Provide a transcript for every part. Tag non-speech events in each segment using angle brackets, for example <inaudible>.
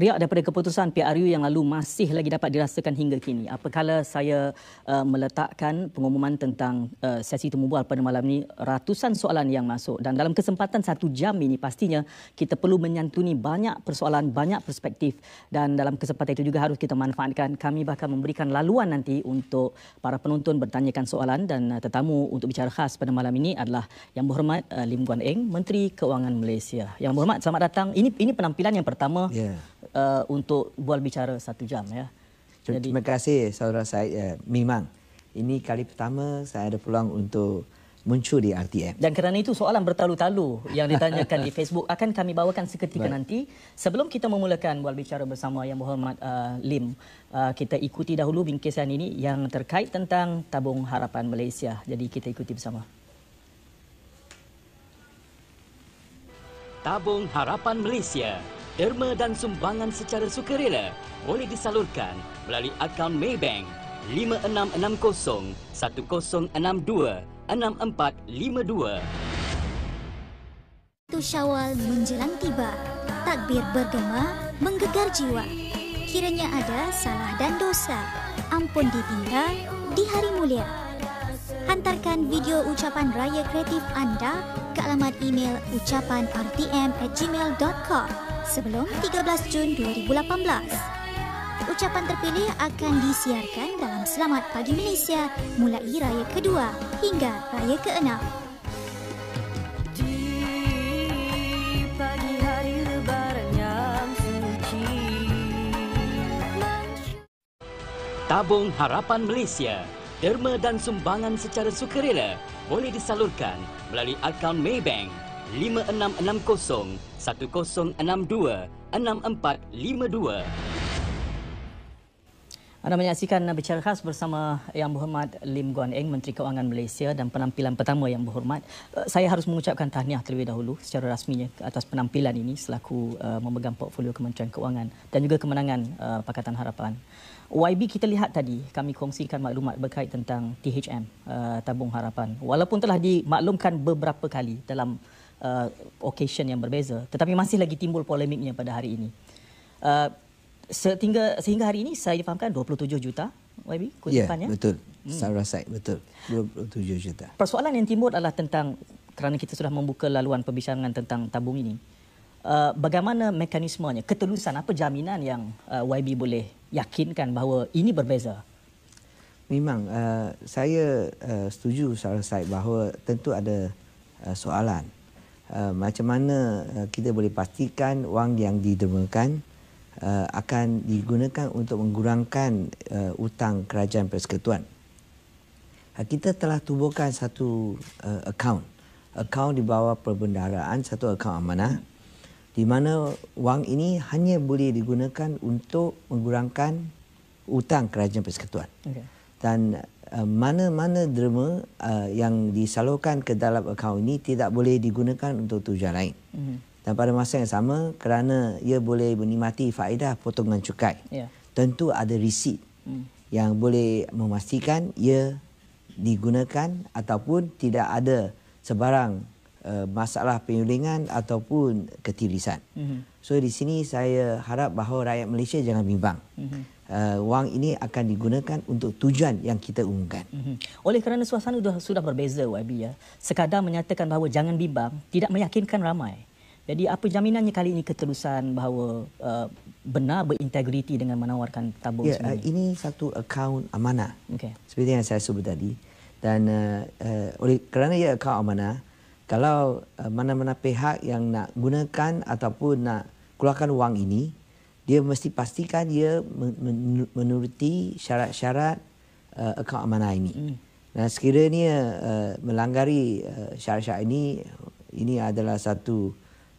riak daripada keputusan PRU yang lalu masih lagi dapat dirasakan hingga kini. Apakala saya uh, meletakkan pengumuman tentang uh, sesi temubual pada malam ini, ratusan soalan yang masuk. Dan dalam kesempatan satu jam ini pastinya kita perlu menyantuni banyak persoalan, banyak perspektif. Dan dalam kesempatan itu juga harus kita manfaatkan. Kami bahkan memberikan laluan nanti untuk para penonton bertanyakan soalan dan uh, tetamu untuk bicara khas pada malam ini adalah Yang Berhormat uh, Lim Guan Eng, Menteri Keuangan Malaysia. Yang Berhormat, selamat datang. Ini ini penampilan yang pertama. Yeah uh, untuk bual bicara satu jam ya. Jadi terima kasih saudara saya eh, Mimang. ini kali pertama saya ada peluang untuk muncul di RTM. Dan kerana itu soalan bertalu-talu yang ditanyakan di Facebook akan kami bawakan seketika Baik. nanti. Sebelum kita memulakan bual bicara bersama yang berhormat uh, Lim, uh, kita ikuti dahulu bingkisan ini yang terkait tentang tabung harapan Malaysia. Jadi kita ikuti bersama. Tabung Harapan Malaysia derma dan sumbangan secara sukarela boleh disalurkan melalui akaun Maybank 5660-1062-6452. Tu Syawal menjelang tiba, takbir bergema menggegar jiwa. Kiranya ada salah dan dosa, ampun ditinggal di hari mulia. Hantarkan video ucapan raya kreatif anda ke alamat email ucapanrtm@gmail.com. at sebelum 13 Jun 2018. Ucapan terpilih akan disiarkan dalam Selamat Pagi Malaysia mulai raya kedua hingga raya keenam. Tabung Harapan Malaysia. Derma dan sumbangan secara sukarela boleh disalurkan melalui akaun Maybank anda menyaksikan bicara khas bersama Yang Berhormat Lim Guan Eng, Menteri Keuangan Malaysia dan penampilan pertama Yang Berhormat. Eh, saya harus mengucapkan tahniah terlebih dahulu secara rasminya atas penampilan ini selaku eh, memegang portfolio Kementerian Keuangan dan juga kemenangan eh, Pakatan Harapan. YB kita lihat tadi kami kongsikan maklumat berkait tentang THM, Tabung Harapan. Walaupun telah dimaklumkan beberapa kali dalam uh, occasion yang berbeza tetapi masih lagi timbul polemiknya pada hari ini. Uh, sehingga sehingga hari ini saya difahamkan 27 juta YB kutipannya. Ya, betul. Hmm. Sarah Said betul. 27 juta. Persoalan yang timbul adalah tentang kerana kita sudah membuka laluan perbincangan tentang tabung ini. Uh, bagaimana mekanismenya, ketelusan, apa jaminan yang uh, YB boleh yakinkan bahawa ini berbeza? Memang uh, saya uh, setuju Sarah Said bahawa tentu ada uh, soalan Uh, macam mana uh, kita boleh pastikan wang yang didermakan uh, akan digunakan untuk mengurangkan hutang kerajaan persekutuan. Kita telah tubuhkan satu akaun, akaun di bawah perbendaharaan, satu akaun amanah di mana wang ini hanya boleh digunakan untuk mengurangkan hutang kerajaan persekutuan. Okay. Dan Eh, mana-mana uh, derma uh, yang disalurkan ke dalam akaun ini tidak boleh digunakan untuk tujuan lain. Mm -hmm. Dan pada masa yang sama kerana ia boleh menikmati faedah potongan cukai, yeah. tentu ada risik mm. yang boleh memastikan ia digunakan ataupun tidak ada sebarang uh, masalah penyulingan ataupun ketirisan. Mm -hmm. So di sini saya harap bahawa rakyat Malaysia jangan bimbang. Mm -hmm uh, wang ini akan digunakan untuk tujuan yang kita umumkan. Mm-hmm. Oleh kerana suasana sudah, sudah berbeza YB ya. Sekadar menyatakan bahawa jangan bimbang tidak meyakinkan ramai. Jadi apa jaminannya kali ini keterusan bahawa uh, benar berintegriti dengan menawarkan tabung yeah, uh, sebenarnya? Uh, ini satu akaun amanah. Okay. Seperti yang saya sebut tadi. Dan uh, uh, oleh kerana ia akaun amanah, kalau uh, mana-mana pihak yang nak gunakan ataupun nak keluarkan wang ini, dia mesti pastikan dia menuruti syarat-syarat uh, akaun amanah ini. Mm. Dan sekiranya uh, melanggari uh, syarat-syarat ini, ini adalah satu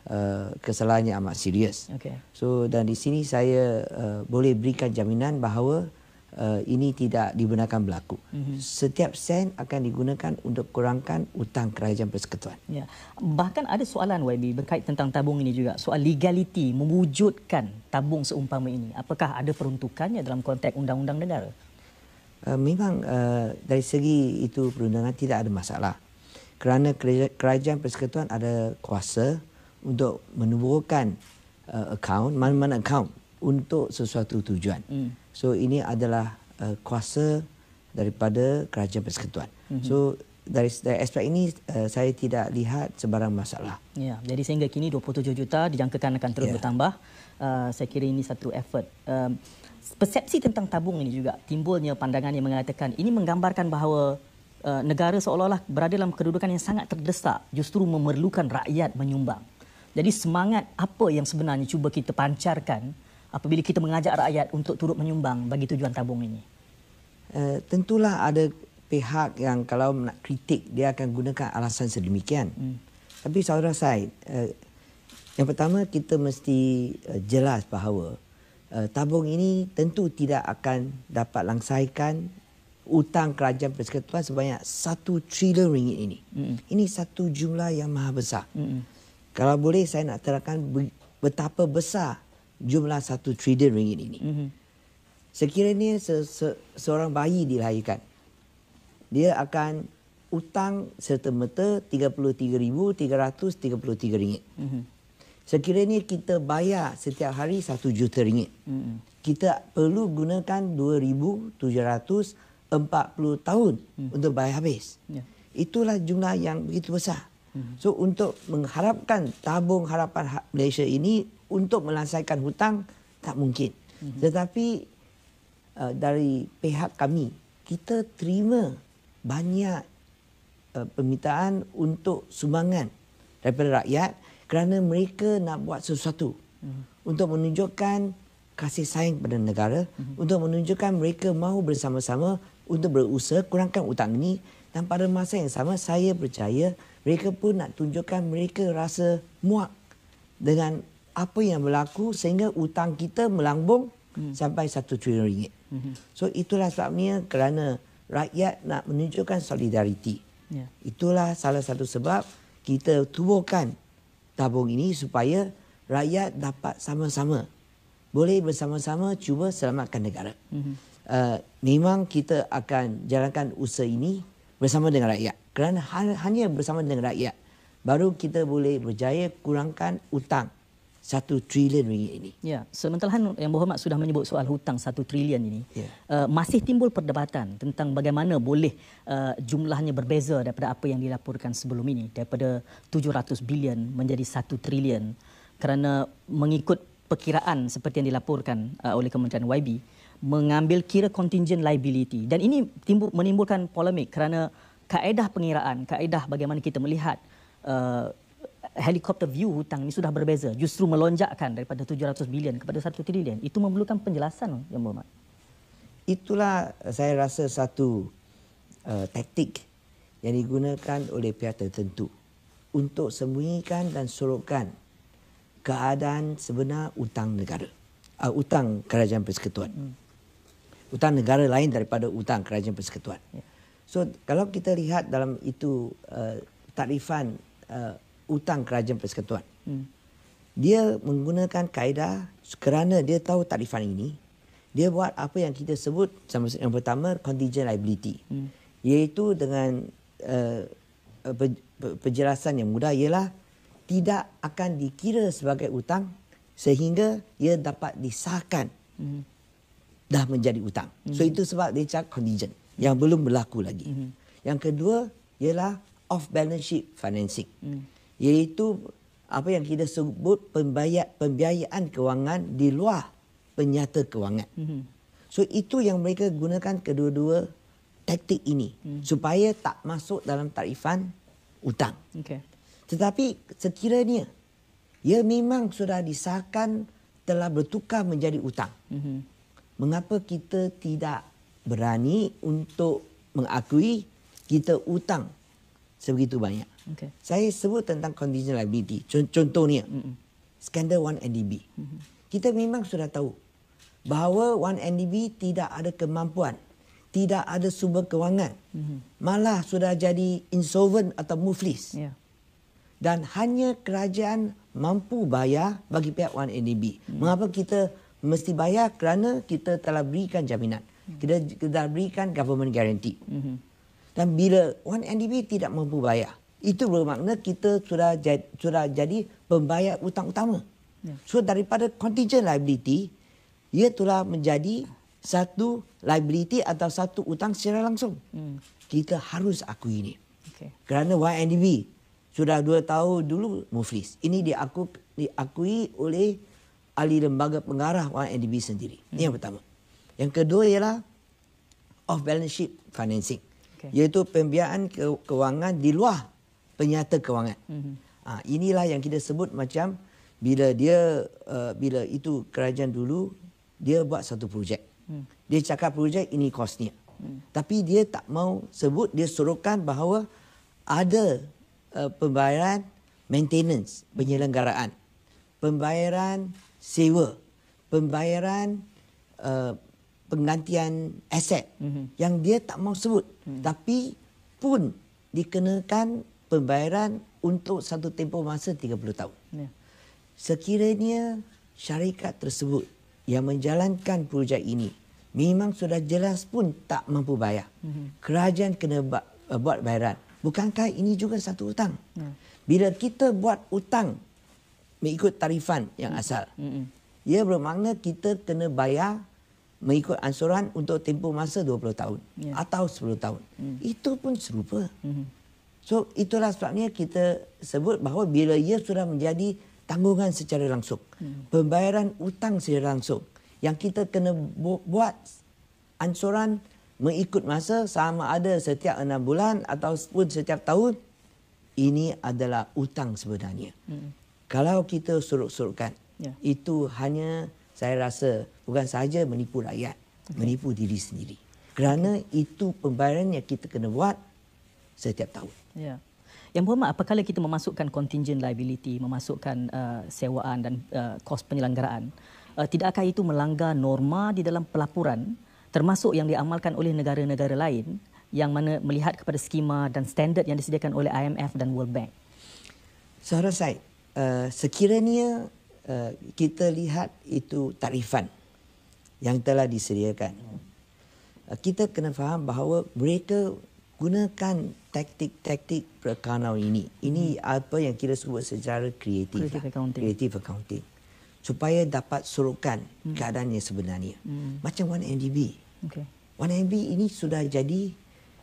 uh, kesalahan yang amat serius. Okay. So dan di sini saya uh, boleh berikan jaminan bahawa Eh, ini tidak dibenarkan berlaku. Mm -hmm. Setiap sen akan digunakan untuk kurangkan hutang kerajaan persekutuan. Ya. Bahkan ada soalan YB berkait tentang tabung ini juga. Soal legaliti mewujudkan tabung seumpama ini. Apakah ada peruntukannya dalam konteks undang-undang negara? Uh, memang uh, dari segi itu perundangan tidak ada masalah. Kerana kerajaan persekutuan ada kuasa untuk menubuhkan uh, akaun, mana-mana akaun untuk sesuatu tujuan. Mm. So ini adalah uh, kuasa daripada kerajaan persekutuan. Mm-hmm. So dari, dari aspek ini uh, saya tidak lihat sebarang masalah. Ya, jadi sehingga kini 27 juta dijangkakan akan terus ya. bertambah. Uh, saya kira ini satu effort. Um, persepsi tentang tabung ini juga timbulnya pandangan yang mengatakan ini menggambarkan bahawa uh, negara seolah-olah berada dalam kedudukan yang sangat terdesak justru memerlukan rakyat menyumbang. Jadi semangat apa yang sebenarnya cuba kita pancarkan apabila kita mengajak rakyat untuk turut menyumbang bagi tujuan tabung ini? Uh, tentulah ada pihak yang kalau nak kritik, dia akan gunakan alasan sedemikian. Hmm. Tapi saudara saya, uh, eh, yang pertama kita mesti uh, jelas bahawa uh, tabung ini tentu tidak akan dapat langsaikan hutang kerajaan persekutuan sebanyak satu trilion ringgit ini. Hmm. Ini satu jumlah yang maha besar. Hmm. Kalau boleh saya nak terangkan betapa besar jumlah satu trillion ringgit ini. Mm-hmm. Sekiranya se- se- seorang bayi dilahirkan, dia akan utang serta-merta RM33,333. Mm-hmm. Sekiranya kita bayar setiap hari satu juta ringgit, mm-hmm. kita perlu gunakan 2,740 tahun mm-hmm. untuk bayar habis. Yeah. Itulah jumlah yang begitu besar. Mm-hmm. So untuk mengharapkan tabung harapan ha-, Malaysia ini untuk melansaikan hutang tak mungkin. Mhm. Tetapi uh, dari pihak kami kita terima banyak uh, permintaan untuk sumbangan daripada rakyat kerana mereka nak buat sesuatu mhm. untuk menunjukkan kasih sayang kepada negara mhm. untuk menunjukkan mereka mahu bersama-sama untuk berusaha kurangkan hutang ini dan pada masa yang sama saya percaya mereka pun nak tunjukkan mereka rasa muak dengan apa yang berlaku sehingga hutang kita melambung hmm. sampai satu trilion ringgit. Hmm. So itulah sebabnya kerana rakyat nak menunjukkan solidariti. Yeah. Itulah salah satu sebab kita tubuhkan tabung ini supaya rakyat dapat sama-sama boleh bersama-sama cuba selamatkan negara. Mm-hmm. Uh, memang kita akan jalankan usaha ini bersama dengan rakyat. Kerana hanya bersama dengan rakyat baru kita boleh berjaya kurangkan hutang satu trilion ringgit ini. Ya, sementara yang berhormat sudah menyebut soal hutang satu trilion ini, ya. uh, masih timbul perdebatan tentang bagaimana boleh uh, jumlahnya berbeza daripada apa yang dilaporkan sebelum ini, daripada 700 bilion menjadi satu trilion kerana mengikut perkiraan seperti yang dilaporkan uh, oleh Kementerian YB, mengambil kira contingent liability dan ini timbul, menimbulkan polemik kerana kaedah pengiraan, kaedah bagaimana kita melihat helikopter view hutang ini sudah berbeza. Justru melonjakkan daripada 700 bilion kepada 1 trilion. Itu memerlukan penjelasan, Yang Berhormat. Itulah eh, saya rasa satu uh, taktik yang digunakan oleh pihak tertentu untuk sembunyikan dan sorokkan keadaan sebenar hutang negara. Uh, ah, hutang kerajaan persekutuan. Hmm. Hutang negara lain daripada hutang kerajaan persekutuan. Yeah. So, kalau kita lihat dalam itu uh, eh, tarifan hutang kerajaan persekutuan. Hmm. Dia menggunakan kaedah kerana dia tahu tarifan ini. Dia buat apa yang kita sebut sama sama yang pertama contingent liability. Hmm. Iaitu dengan uh, pe, pe, penjelasan yang mudah ialah tidak akan dikira sebagai hutang sehingga ia dapat disahkan hmm. dah menjadi hutang. Hmm. So itu sebab dia cakap contingent yang belum berlaku lagi. Hmm. Yang kedua ialah off balance sheet financing. Hmm iaitu apa yang kita sebut pembayar, pembiayaan kewangan di luar penyata kewangan. Mhm. So itu yang mereka gunakan kedua-dua taktik ini hmm. supaya tak masuk dalam tarifan hutang. Okay. Tetapi sekiranya ia memang sudah disahkan telah bertukar menjadi hutang. Hmm. Mengapa kita tidak berani untuk mengakui kita hutang sebegitu banyak? Okay. Saya sebut tentang conditional liability. Contohnya, mm-hmm. skandal 1NDB. Mm-hmm. Kita memang sudah tahu bahawa 1NDB tidak ada kemampuan, tidak ada sumber kewangan. Mm-hmm. Malah sudah jadi insolvent atau muflis. Yeah. Dan hanya kerajaan mampu bayar bagi pihak 1NDB. Mm-hmm. Mengapa kita mesti bayar? Kerana kita telah berikan jaminan. Mm-hmm. Kita telah berikan government guarantee. Mm-hmm. Dan bila 1NDB tidak mampu bayar, itu bermakna kita sudah jadi, sudah jadi pembayar hutang utama. Ya. So daripada contingent liability, ia telah menjadi satu liability atau satu hutang secara langsung. Hmm. Kita harus akui ini. Okay. Kerana YNDB sudah dua tahun dulu muflis. Ini diaku, diakui oleh ahli lembaga pengarah YNDB sendiri. Hmm. Ini yang pertama. Yang kedua ialah off-balance sheet financing. Okay. Iaitu pembiayaan ke, kewangan di luar penyata kewangan. Mm-hmm. Ha, inilah yang kita sebut macam bila dia uh, bila itu kerajaan dulu dia buat satu projek. Mm. Dia cakap projek ini kosnya. Mm. Tapi dia tak mau sebut dia suruhkan bahawa ada uh, pembayaran maintenance penyelenggaraan. Pembayaran sewa, pembayaran uh, penggantian aset mm-hmm. yang dia tak mau sebut mm. tapi pun dikenakan pembayaran untuk satu tempoh masa 30 tahun. Ya. Sekiranya syarikat tersebut yang menjalankan projek ini memang sudah jelas pun tak mampu bayar. Mhm. Kerajaan kena eh, buat bayaran. Bukankah ini juga satu hutang? Ya. Bila kita buat hutang mengikut tarifan yang mhm. asal, mhm. ia bermakna kita kena bayar mengikut ansuran untuk tempoh masa 20 tahun yeah. atau 10 tahun. Mm. Itu pun serupa. mm So itulah sebabnya kita sebut bahawa bila ia sudah menjadi tanggungan secara langsung, hmm. pembayaran hutang secara langsung yang kita kena bu- buat ansuran mengikut masa sama ada setiap enam bulan ataupun setiap tahun, ini adalah hutang sebenarnya. Hmm. Kalau kita suruh-suruhkan, yeah. itu hanya saya rasa bukan sahaja menipu rakyat, okay. menipu diri sendiri. Kerana okay. itu pembayaran yang kita kena buat setiap tahun. Ya. Yeah. Yang pertama, apakala kita memasukkan contingent liability, memasukkan uh, sewaan dan uh, kos penyelenggaraan, uh, tidakkah itu melanggar norma di dalam pelaporan termasuk yang diamalkan oleh negara-negara lain yang mana melihat kepada skema dan standard yang disediakan oleh IMF dan World Bank? Suara so, saya, uh, sekiranya uh, kita lihat itu tarifan yang telah disediakan, uh, kita kena faham bahawa mereka gunakan taktik-taktik perakaunan ini. Ini hmm. apa yang kita sebut secara kreatif. Creative lah. accounting. Creative accounting. Supaya dapat surukan hmm. keadaan yang sebenarnya. Hmm. Macam 1MDB. Okay. 1MDB ini sudah jadi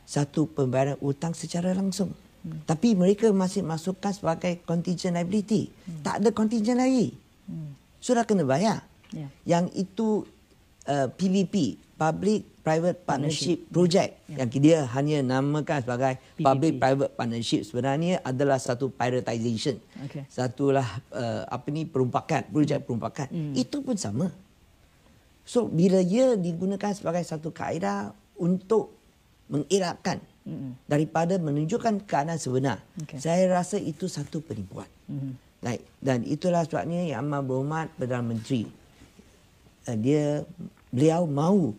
satu pembayaran hutang secara langsung. Hmm. Tapi mereka masih masukkan sebagai contingent liability. Hmm. Tak ada contingent lagi. Hmm. Sudah kena bayar. Yeah. Yang itu uh, PVP, Public private partnership project yeah. yang dia hanya namakan sebagai public private partnership sebenarnya adalah satu privatization. Okay. Satulah uh, apa ni perumpakan, projek hmm. perumpakan. Mm. Itu pun sama. So bila dia digunakan sebagai satu kaedah untuk mengelakkan mm-hmm. daripada menunjukkan keadaan sebenar. Okay. Saya rasa itu satu penipuan. Mm-hmm. Like, dan itulah sebabnya yang amat berhormat Perdana Menteri. Eh, dia beliau mahu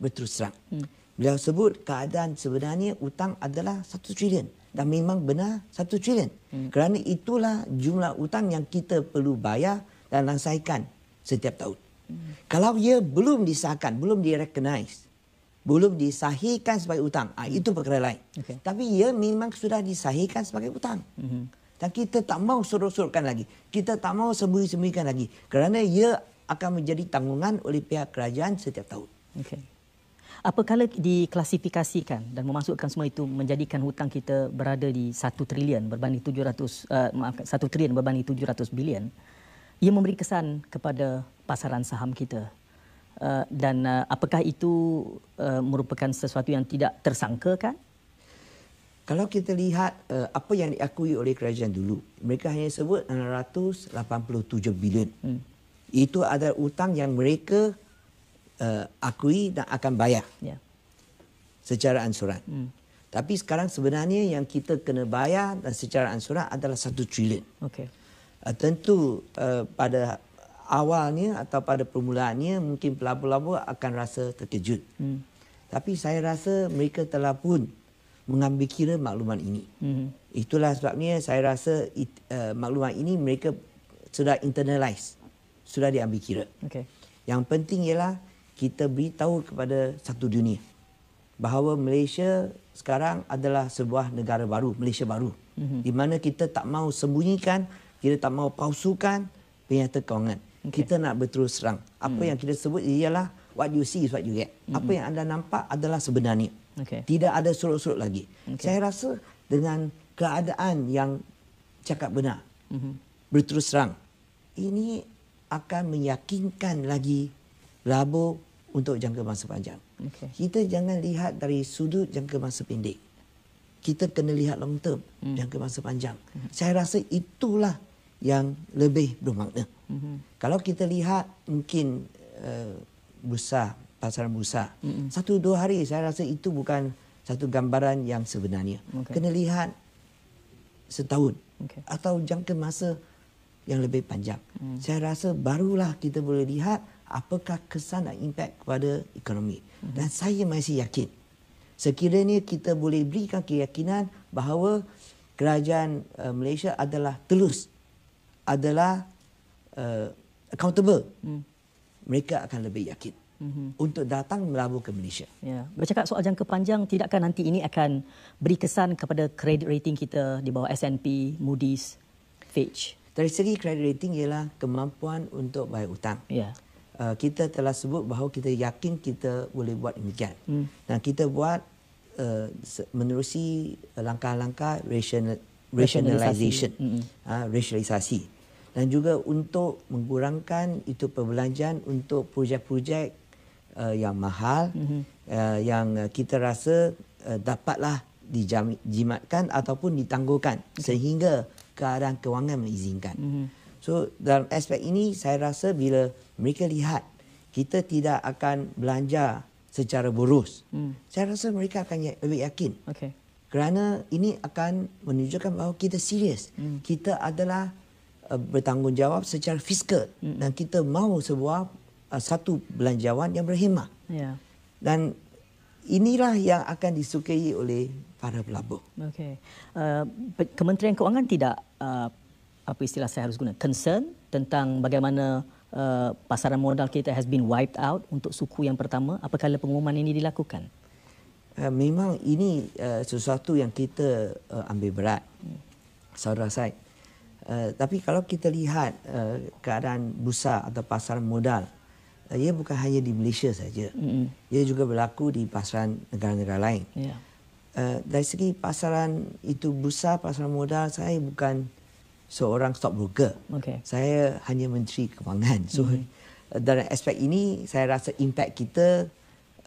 berterus terang. Hmm. Beliau sebut keadaan sebenarnya hutang adalah satu trilion. Dan memang benar satu trilion. Hmm. Kerana itulah jumlah hutang yang kita perlu bayar dan langsaikan setiap tahun. Hmm. Kalau ia belum disahkan, belum direkognize, belum disahikan sebagai hutang, ha, ah, itu perkara lain. Okay. Tapi ia memang sudah disahikan sebagai hutang. Hmm. Dan kita tak mau suruh suruhkan lagi. Kita tak mau sembunyi-sembunyikan lagi. Kerana ia akan menjadi tanggungan oleh pihak kerajaan setiap tahun. Okay apakala diklasifikasikan dan memasukkan semua itu menjadikan hutang kita berada di 1 trilion berbanding 700 uh, eh, maaf 1 trilion berbanding 700 bilion ia memberi kesan kepada pasaran saham kita uh, dan uh, apakah itu uh, merupakan sesuatu yang tidak tersangka kan kalau kita lihat uh, apa yang diakui oleh kerajaan dulu mereka hanya sebut 687 bilion hmm. itu adalah hutang yang mereka uh, akui dan akan bayar ya. secara ansuran. Hmm. Tapi sekarang sebenarnya yang kita kena bayar dan secara ansuran adalah satu trilion. Okay. Uh, eh, tentu uh, pada awalnya atau pada permulaannya mungkin pelabur-pelabur akan rasa terkejut. Hmm. Tapi saya rasa mereka telah pun mengambil kira makluman ini. Hmm. Itulah sebabnya saya rasa it, uh, maklumat ini mereka sudah internalize, sudah diambil kira. Okay. Yang penting ialah kita beritahu kepada satu dunia bahawa Malaysia sekarang adalah sebuah negara baru, Malaysia baru. Mm -hmm. Di mana kita tak mau sembunyikan, kita tak mau palsukan penyata kewangan. Okay. Kita nak berterus terang. Apa mm -hmm. yang kita sebut ialah what you see is what you get. Mm -hmm. Apa yang anda nampak adalah sebenarnya. Okay. Tidak ada surut-surut lagi. Okay. Saya rasa dengan keadaan yang cakap benar, mm -hmm. berterus terang, ini akan meyakinkan lagi labu untuk jangka masa panjang. Okay. Kita jangan lihat dari sudut jangka masa pendek. Kita kena lihat long term, mm. jangka masa panjang. hmm Saya rasa itulah yang lebih bermakna. hmm Kalau kita lihat mungkin uh, eh, busa, pasaran busa, hmm satu dua hari saya rasa itu bukan satu gambaran yang sebenarnya. Okay. Kena lihat setahun okay. atau jangka masa yang lebih panjang. Mm. Saya rasa barulah kita boleh lihat apakah kesan dan impak kepada ekonomi. Dan saya masih yakin, sekiranya kita boleh berikan keyakinan bahawa kerajaan uh, Malaysia adalah telus, adalah uh, accountable, hmm. mereka akan lebih yakin hmm. untuk datang melabur ke Malaysia. Ya. Bercakap soal jangka panjang, tidakkah nanti ini akan beri kesan kepada kredit rating kita di bawah S&P, Moody's, Fitch? Dari segi kredit rating ialah kemampuan untuk bayar hutang. Ya. Uh, kita telah sebut bahawa kita yakin kita boleh buat demikian. Hmm. Dan kita buat uh, menerusi uh, langkah-langkah rational, rationalisasi. Hmm. Uh, rationalisasi. Dan juga untuk mengurangkan itu perbelanjaan untuk projek-projek uh, yang mahal, hmm. uh, yang uh, kita rasa uh, dapatlah dijimatkan ataupun ditangguhkan okay. Hmm. sehingga keadaan kewangan mengizinkan. Hmm. So dalam aspek ini saya rasa bila mereka lihat kita tidak akan belanja secara boros. Hmm. Saya rasa mereka akan ya-, lebih yakin. Okay. Kerana ini akan menunjukkan bahawa kita serius. Hmm. Kita adalah uh, bertanggungjawab secara fiskal hmm. dan kita mahu sebuah uh, satu belanjawan yang berhemah. Yeah. Dan inilah yang akan disukai oleh para pelabur. Okay. Uh, eh, Kementerian Keuangan tidak uh, apa istilah saya harus guna concern tentang bagaimana uh, pasaran modal kita has been wiped out untuk suku yang pertama apakala pengumuman ini dilakukan uh, memang ini uh, sesuatu yang kita uh, ambil berat saudara saya uh, tapi kalau kita lihat uh, keadaan busa atau pasaran modal uh, ia bukan hanya di Malaysia saja mm-hmm. ia juga berlaku di pasaran negara-negara lain yeah. Ya. Uh, dari segi pasaran itu busa pasaran modal saya bukan seorang stockbroker. Okay. Saya hanya menteri kewangan. So mm-hmm. Eh, dalam aspek ini saya rasa impact kita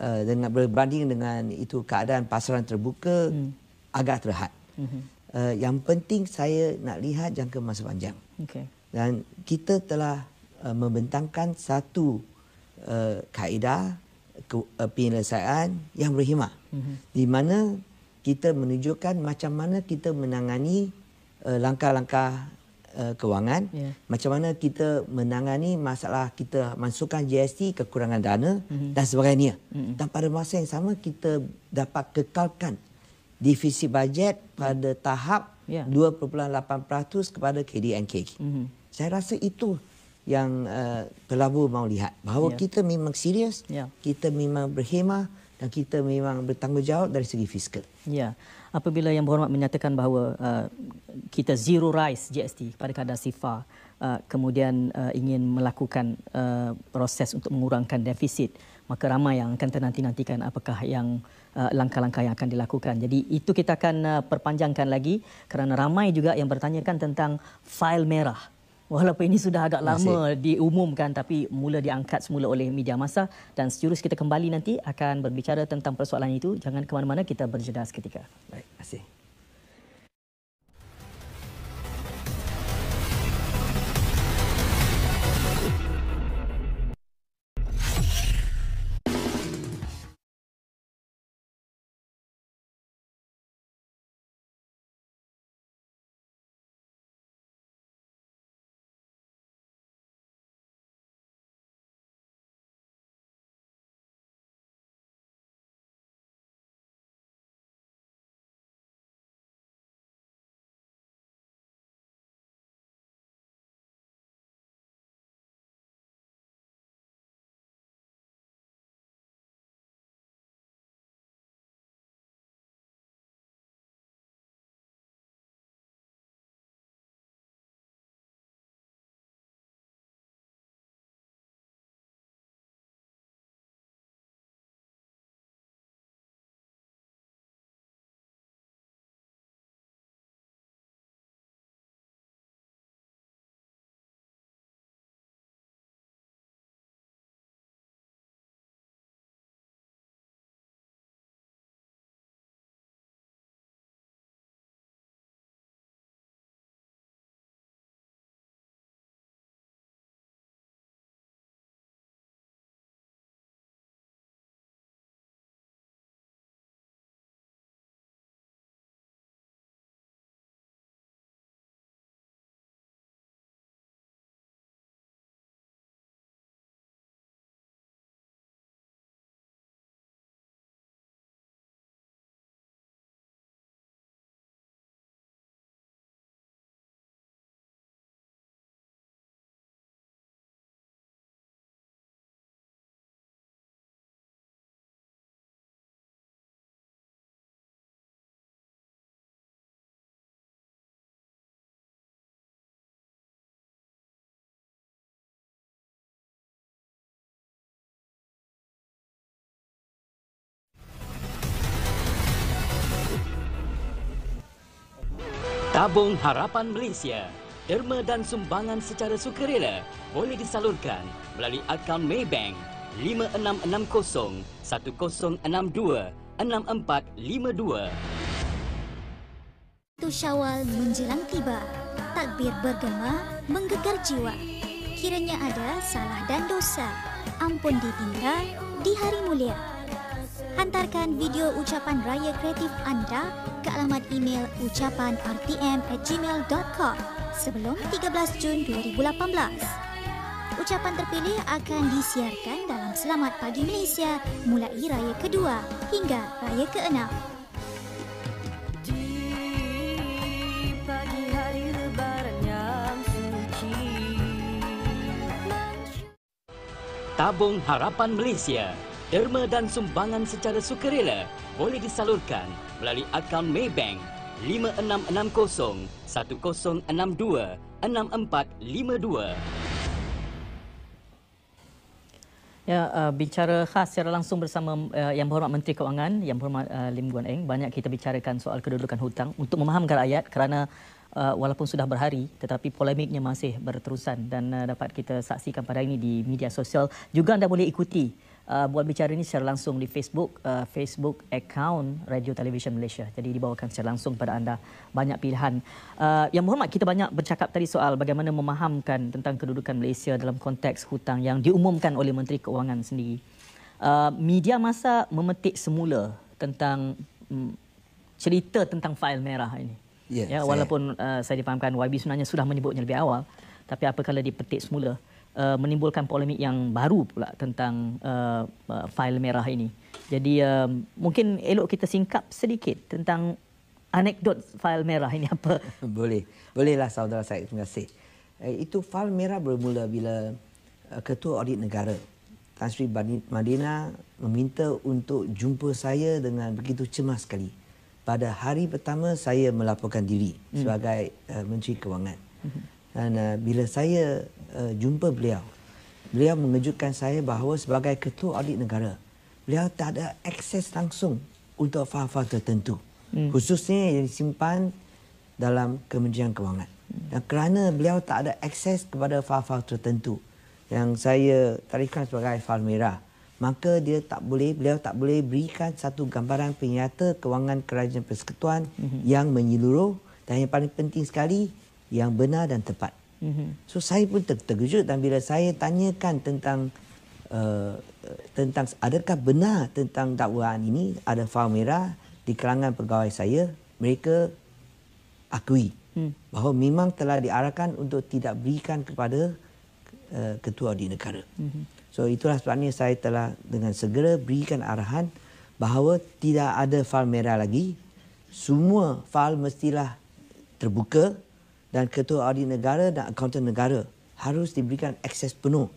uh, dengan berbanding dengan itu keadaan pasaran terbuka mm. agak terhad. Mm-hmm. Uh, yang penting saya nak lihat jangka masa panjang. Okay. Dan kita telah uh, membentangkan satu uh, kaedah ke, uh, penyelesaian yang berhima, Mm-hmm. Di mana kita menunjukkan macam mana kita menangani uh, langkah-langkah uh, kewangan yeah. macam mana kita menangani masalah kita masukkan GST kekurangan dana mm-hmm. dan sebagainya mm-hmm. dan pada masa yang sama kita dapat kekalkan defisit bajet mm-hmm. pada tahap yeah. Ya. 2.8% kepada KDNK. Mm-hmm. Saya rasa itu yang uh, eh, pelabur mau lihat bahawa yeah. kita memang serius yeah. kita memang berhemah dan kita memang bertanggungjawab dari segi fiskal. Ya. Apabila yang berhormat menyatakan bahawa uh, kita zero rise GST pada kadar sifar, uh, kemudian uh, ingin melakukan uh, proses untuk mengurangkan defisit, maka ramai yang akan nanti nantikan apakah yang uh, langkah-langkah yang akan dilakukan. Jadi itu kita akan uh, perpanjangkan lagi kerana ramai juga yang bertanyakan tentang file merah. Walaupun ini sudah agak lama diumumkan tapi mula diangkat semula oleh media masa dan seterus kita kembali nanti akan berbicara tentang persoalan itu. Jangan ke mana-mana kita berjeda seketika. Baik, terima kasih. Tabung Harapan Malaysia. Derma dan sumbangan secara sukarela boleh disalurkan melalui akaun Maybank 5660 1062 Tu Syawal menjelang tiba. Takbir bergema menggegar jiwa. Kiranya ada salah dan dosa. Ampun ditinggal di hari mulia. Hantarkan video ucapan raya kreatif anda ke alamat email ucapanrtm@gmail.com sebelum 13 Jun 2018. Ucapan terpilih akan disiarkan dalam Selamat Pagi Malaysia mulai raya kedua hingga raya keenam. Tabung Harapan Malaysia Derma dan sumbangan secara sukarela boleh disalurkan melalui akaun Maybank 5660 Ya, uh, bicara khas secara langsung bersama uh, Yang Berhormat Menteri Keuangan, Yang Berhormat uh, Lim Guan Eng. Banyak kita bicarakan soal kedudukan hutang untuk memahamkan ayat kerana Uh, walaupun sudah berhari tetapi polemiknya masih berterusan dan uh, dapat kita saksikan pada ini di media sosial juga anda boleh ikuti uh, buat bicara ini secara langsung di Facebook uh, Facebook account Radio Television Malaysia. Jadi dibawakan secara langsung kepada anda banyak pilihan. Uh, yang berhormat kita banyak bercakap tadi soal bagaimana memahamkan tentang kedudukan Malaysia dalam konteks hutang yang diumumkan oleh Menteri Keuangan sendiri. Uh, media masa memetik semula tentang um, cerita tentang fail merah ini. Yeah, ya, walaupun saya, uh, saya difahamkan YB sebenarnya sudah menyebutnya lebih awal, tapi apa kalau dipetik semula uh, menimbulkan polemik yang baru pula tentang uh, uh, fail merah ini. Jadi uh, mungkin elok kita singkap sedikit tentang anekdot fail merah ini apa. <laughs> Boleh. Bolehlah saudara saya. Terima kasih. Eh, itu fail merah bermula bila uh, Ketua Audit Negara Tan Sri Madina meminta untuk jumpa saya dengan begitu cemas sekali. Pada hari pertama saya melaporkan diri hmm. sebagai uh, Menteri Kewangan. Hmm. Dan uh, bila saya uh, jumpa beliau, beliau mengejutkan saya bahawa sebagai ketua audit negara, beliau tak ada akses langsung untuk faham-faham tertentu. Hmm. Khususnya yang disimpan dalam Kementerian Kewangan. Hmm. Dan kerana beliau tak ada akses kepada faham-faham tertentu yang saya tarikan sebagai faham merah, maka dia tak boleh beliau tak boleh berikan satu gambaran penyata kewangan kerajaan persekutuan hmm yang menyeluruh dan yang paling penting sekali yang benar dan tepat. Mhm. So saya pun terkejut dan bila saya tanyakan tentang uh, tentang adakah benar tentang dakwaan ini ada faham merah di kalangan pegawai saya mereka akui hmm. bahawa memang telah diarahkan untuk tidak berikan kepada uh, ketua di negara. Hmm. So itulah sebabnya saya telah dengan segera berikan arahan bahawa tidak ada faham merah lagi. Semua faham mestilah terbuka. Hmm dan ketua audit negara dan akaunten negara harus diberikan akses penuh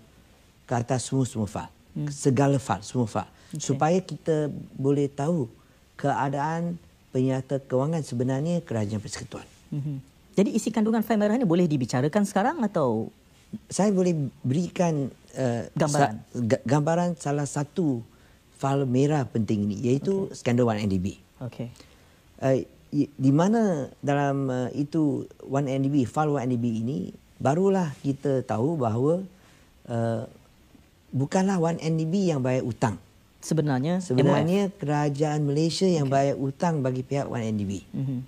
ke atas semua-semua fail. Hmm. Segala fail, semua fail. Okay. Supaya kita boleh tahu keadaan penyata kewangan sebenarnya kerajaan persekutuan. Hmm. Jadi isi kandungan fail merah ini boleh dibicarakan sekarang atau? Saya boleh berikan uh, gambaran. Sa- gambaran salah satu fail merah penting ini iaitu okay. skandal 1 NDB. Okay. Uh, eh, di mana dalam uh, itu 1NDB, file 1NDB ini, barulah kita tahu bahawa uh, bukanlah 1NDB yang bayar hutang. Sebenarnya, Sebenarnya MOF. kerajaan Malaysia yang okay. bayar hutang bagi pihak 1NDB. Mm-hmm.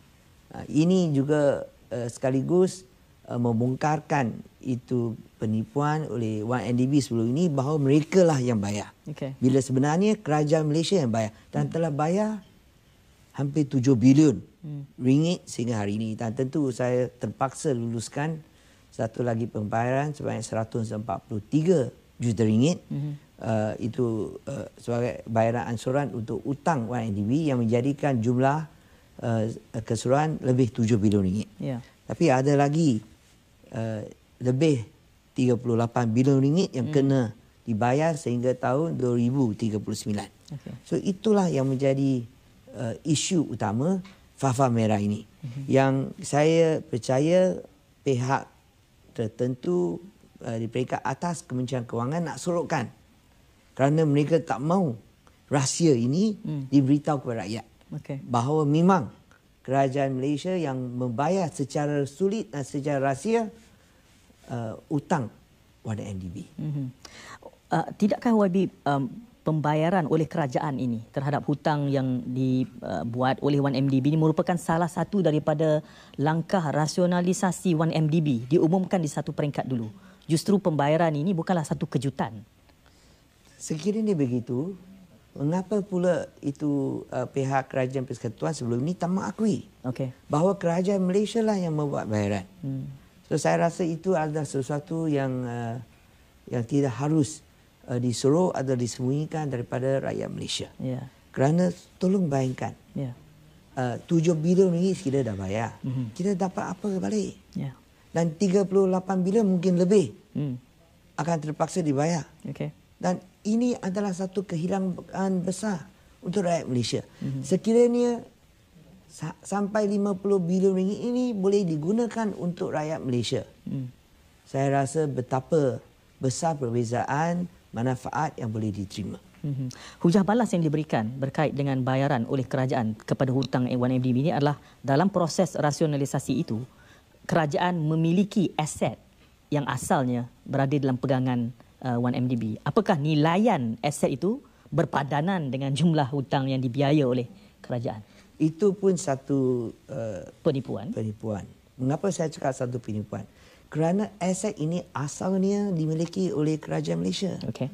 Uh, ini juga uh, sekaligus uh, membongkarkan itu penipuan oleh 1NDB sebelum ini bahawa mereka lah yang bayar. Okay. Bila sebenarnya kerajaan Malaysia yang bayar dan mm-hmm. telah bayar hampir tujuh bilion hmm. ringgit sehingga hari ini. Dan tentu saya terpaksa luluskan satu lagi pembayaran sebanyak seratus empat puluh tiga juta ringgit. Hmm. Uh, itu uh, sebagai bayaran ansuran untuk utang YNDB yang menjadikan jumlah uh, keseluruhan lebih tujuh bilion ringgit. Yeah. Tapi ada lagi uh, lebih lapan bilion ringgit yang hmm. kena dibayar sehingga tahun 2039. Okay. So itulah yang menjadi uh, isu utama Fafa Merah ini. Mm-hmm. Yang saya percaya pihak tertentu uh, di peringkat atas Kementerian Kewangan nak sorokkan. Kerana mereka tak mahu rahsia ini mm. diberitahu kepada rakyat. Okay. Bahawa memang kerajaan Malaysia yang membayar secara sulit dan secara rahsia uh, utang kepada NDB Mm-hmm. Uh, tidakkah YB... Um, pembayaran oleh kerajaan ini terhadap hutang yang dibuat oleh 1MDB ini merupakan salah satu daripada langkah rasionalisasi 1MDB diumumkan di satu peringkat dulu. Justru pembayaran ini bukanlah satu kejutan. Sekiranya begitu, mengapa pula itu uh, pihak kerajaan persekutuan sebelum ini tak mengakui okay. bahawa kerajaan Malaysia lah yang membuat bayaran. Hmm. So, saya rasa itu adalah sesuatu yang uh, yang tidak harus uh, disuruh atau disembunyikan daripada rakyat Malaysia. Yeah. Kerana tolong bayangkan, ya. eh, tujuh yeah. bilion ini kita dah bayar, mm-hmm. kita dapat apa balik? Yeah. Dan 38 bilion mungkin lebih mm. akan terpaksa dibayar. Okay. Dan ini adalah satu kehilangan besar untuk rakyat Malaysia. Mm-hmm. Sekiranya sa- sampai 50 bilion ringgit ini boleh digunakan untuk rakyat Malaysia. Mm. Saya rasa betapa besar perbezaan manfaat yang boleh diterima. Mhm. Hujah balas yang diberikan berkait dengan bayaran oleh kerajaan kepada hutang A1MDB ini adalah dalam proses rasionalisasi itu, kerajaan memiliki aset yang asalnya berada dalam pegangan 1MDB. Eh, Apakah nilaian aset itu berpadanan dengan jumlah hutang yang dibiaya oleh kerajaan? Itu pun satu uh, penipuan. penipuan. Mengapa saya cakap satu penipuan? kerana aset ini asalnya dimiliki oleh kerajaan Malaysia. Okay.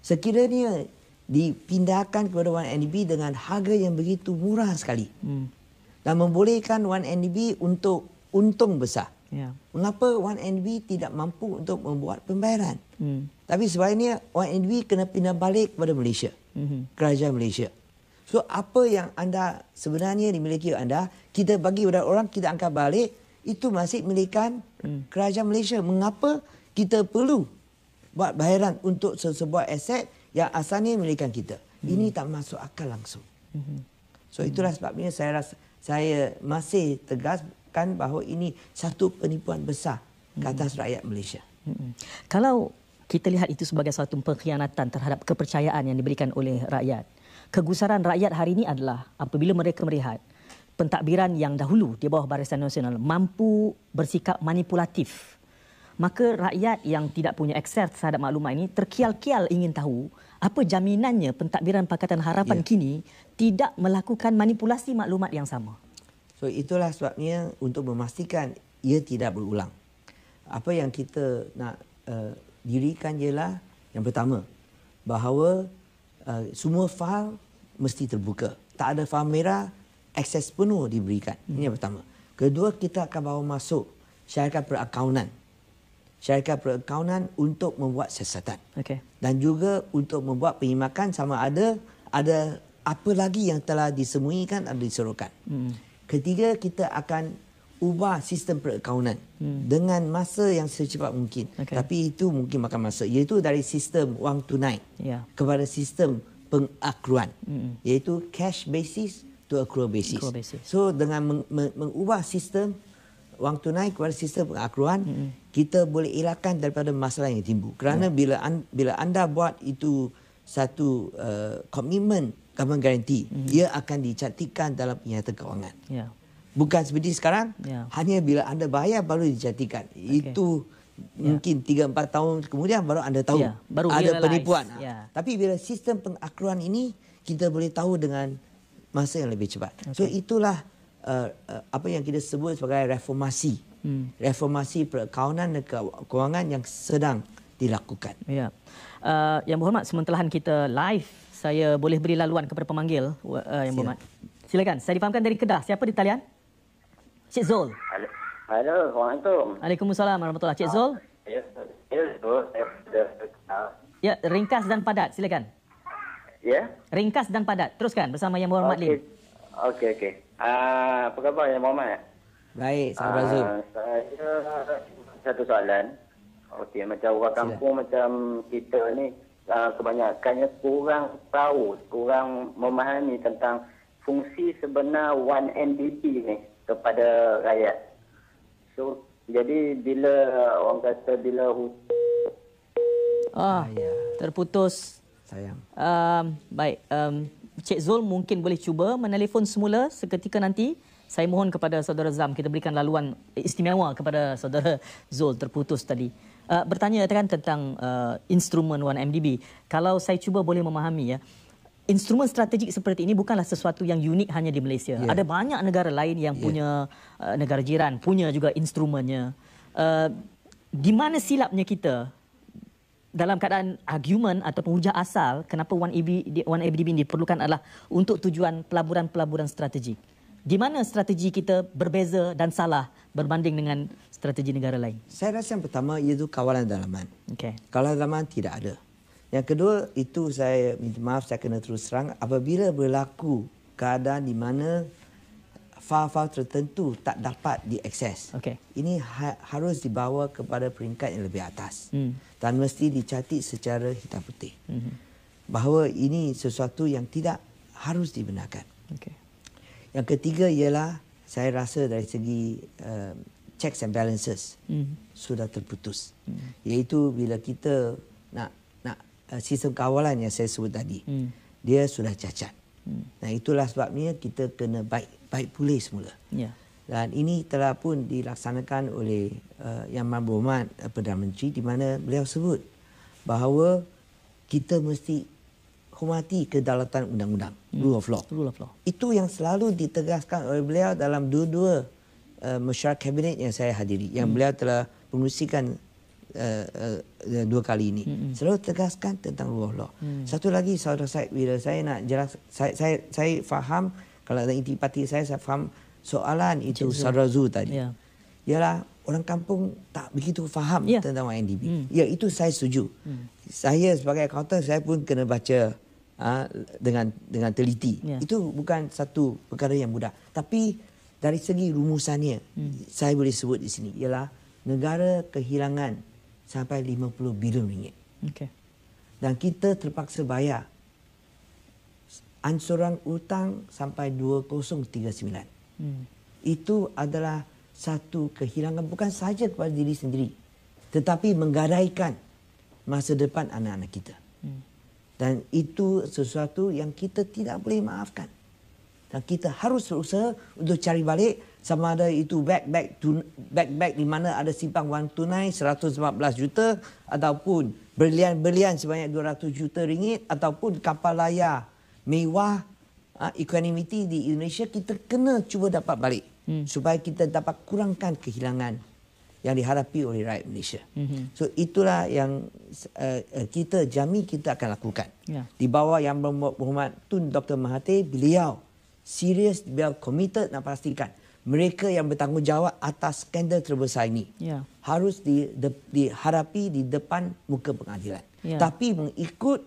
Sekiranya dipindahkan kepada 1NDB dengan harga yang begitu murah sekali hmm. dan membolehkan 1NDB untuk untung besar. Yeah. Mengapa 1NDB tidak mampu untuk membuat pembayaran? Hmm. Tapi sebenarnya 1NDB kena pindah balik kepada Malaysia, hmm. kerajaan Malaysia. So apa yang anda sebenarnya dimiliki anda, kita bagi kepada orang, kita angkat balik, itu masih milikan hmm. kerajaan Malaysia. Mengapa kita perlu buat bayaran untuk sebuah aset yang asalnya milikan kita? Hmm. Ini tak masuk akal langsung. Hmm. So itulah sebabnya saya rasa saya masih tegaskan bahawa ini satu penipuan besar ke atas rakyat Malaysia. Kalau kita lihat itu sebagai satu pengkhianatan terhadap kepercayaan yang diberikan oleh rakyat. Kegusaran rakyat hari ini adalah apabila mereka melihat pentadbiran yang dahulu di bawah Barisan Nasional mampu bersikap manipulatif maka rakyat yang tidak punya akses terhadap maklumat ini terkial-kial ingin tahu apa jaminannya pentadbiran Pakatan Harapan ya. kini tidak melakukan manipulasi maklumat yang sama. So itulah sebabnya untuk memastikan ia tidak berulang. Apa yang kita nak uh, dirikan ialah yang pertama bahawa uh, semua fail mesti terbuka. Tak ada fail merah, akses penuh diberikan. Ini yang pertama. Kedua, kita akan bawa masuk syarikat perakaunan. Syarikat perakaunan untuk membuat siasatan. Okay. Dan juga untuk membuat penyimakan sama ada ada apa lagi yang telah disemuikan atau diserukan. Hmm. Ketiga, kita akan ubah sistem perakaunan hmm. dengan masa yang secepat mungkin. Okay. Tapi itu mungkin makan masa. Iaitu dari sistem wang tunai yeah. kepada sistem pengakruan. Hmm. Iaitu cash basis to accrual basis. Accrual basis. So dengan meng- meng- mengubah sistem wang tunai kepada sistem pengakruan, mm-hmm. kita boleh elakkan daripada masalah yang timbul. Kerana mm. bila an- bila anda buat itu satu komitmen uh, government guarantee, mm-hmm. ia akan dicantikkan dalam penyata kewangan. Yeah. Bukan seperti sekarang, yeah. hanya bila anda bayar baru dicantikan. Okay. Itu yeah. mungkin 3-4 tahun kemudian baru anda tahu yeah. baru ada penipuan. Yeah. Tapi bila sistem pengakruan ini, kita boleh tahu dengan masa yang lebih cepat. Okay. So itulah uh, uh, apa yang kita sebut sebagai reformasi. Hmm. Reformasi perkawanan dan kewangan yang sedang dilakukan. Ya. Uh, yang berhormat, sementelahan kita live, saya boleh beri laluan kepada pemanggil uh, yang Silakan. berhormat. Silakan, saya difahamkan dari Kedah. Siapa di talian? Cik Zul. Halo, Halo. Assalamualaikum. Waalaikumsalam warahmatullahi Cik Zul. Ah, ya, ya, ya, ringkas dan padat, silakan. Ya. Yeah? Ringkas dan padat. Teruskan bersama Yang Muhammad okay. Lim. Okey, okey. Uh, apa khabar Yang Muhammad? Baik, sahabat uh, Zul. Ah, saya satu soalan. Okey, macam orang kampung Sila. macam kita ni uh, kebanyakannya kurang tahu, kurang memahami tentang fungsi sebenar 1NDP ni kepada rakyat. So, jadi bila orang kata bila hut- Ah, ya. Terputus sayang. Um, baik, um, Cik Zul mungkin boleh cuba menelpon semula seketika nanti. Saya mohon kepada Saudara Zam, kita berikan laluan istimewa kepada Saudara <laughs> Zul terputus tadi. Uh, bertanya kan tentang uh, instrumen 1MDB. Kalau saya cuba boleh memahami ya, instrumen strategik seperti ini bukanlah sesuatu yang unik hanya di Malaysia. Yeah. Ada banyak negara lain yang yeah. punya uh, negara jiran, punya juga instrumennya. Uh, di mana silapnya kita dalam keadaan argumen atau hujah asal kenapa 1ABDB ini diperlukan adalah untuk tujuan pelaburan-pelaburan strategik. Di mana strategi kita berbeza dan salah berbanding dengan strategi negara lain? Saya rasa yang pertama itu kawalan dalaman. Okay. Kawalan dalaman tidak ada. Yang kedua itu saya minta maaf saya kena terus serang. apabila berlaku keadaan di mana file-file tertentu tak dapat diakses. Okay. Ini ha- harus dibawa kepada peringkat yang lebih atas. Hmm. Dan mesti dicatat secara hitam putih. Hmm. Bahawa ini sesuatu yang tidak harus dibenarkan. Okay. Yang ketiga ialah saya rasa dari segi uh, checks and balances hmm. sudah terputus. Hmm. Iaitu bila kita nak nak uh, sistem kawalan yang saya sebut tadi. Hmm. Dia sudah cacat. Hmm. Nah itulah sebabnya kita kena baik baik pulih semula. Ya. Dan ini telah pun dilaksanakan oleh uh, Yang Berhormat uh, Perdana Menteri di mana beliau sebut bahawa kita mesti hormati kedaulatan undang-undang, hmm. rule of law. Rule of law. Itu yang selalu ditegaskan oleh beliau dalam dua-dua uh, mesyuarat kabinet yang saya hadiri. Yang hmm. beliau telah pengusikan uh, uh, dua kali ini. Hmm. Selalu tegaskan tentang rule of law. Hmm. Satu lagi saudara saya bila saya nak jelas saya saya, saya faham kalau ada intipati saya saya faham soalan itu Sarah Zu tadi. Ya. Ialah orang kampung tak begitu faham ya. tentang YNDB. Hmm. Ya itu saya setuju. Hmm. Saya sebagai accountant saya pun kena baca ha, dengan dengan teliti. Ya. Itu bukan satu perkara yang mudah. Tapi dari segi rumusannya hmm. saya boleh sebut di sini ialah negara kehilangan sampai 50 bilion ringgit. Okay. Dan kita terpaksa bayar ansuran hutang sampai 2039. Hmm. Itu adalah satu kehilangan bukan sahaja kepada diri sendiri tetapi menggadaikan masa depan anak-anak kita. Hmm. Dan itu sesuatu yang kita tidak boleh maafkan. Dan kita harus berusaha untuk cari balik sama ada itu back back tun- back back di mana ada simpang wang tunai 114 juta ataupun berlian-berlian sebanyak 200 juta ringgit ataupun kapal layar mewah uh, ah, ekonomi di Indonesia kita kena cuba dapat balik hmm. supaya kita dapat kurangkan kehilangan yang diharapi oleh rakyat Malaysia. Hmm. So itulah yang uh, kita jami kita akan lakukan. Yeah. Di bawah yang berhormat Tun Dr Mahathir beliau serius beliau committed nak pastikan mereka yang bertanggungjawab atas skandal terbesar ini yeah. harus di, de, diharapi di depan muka pengadilan. Yeah. Tapi mengikut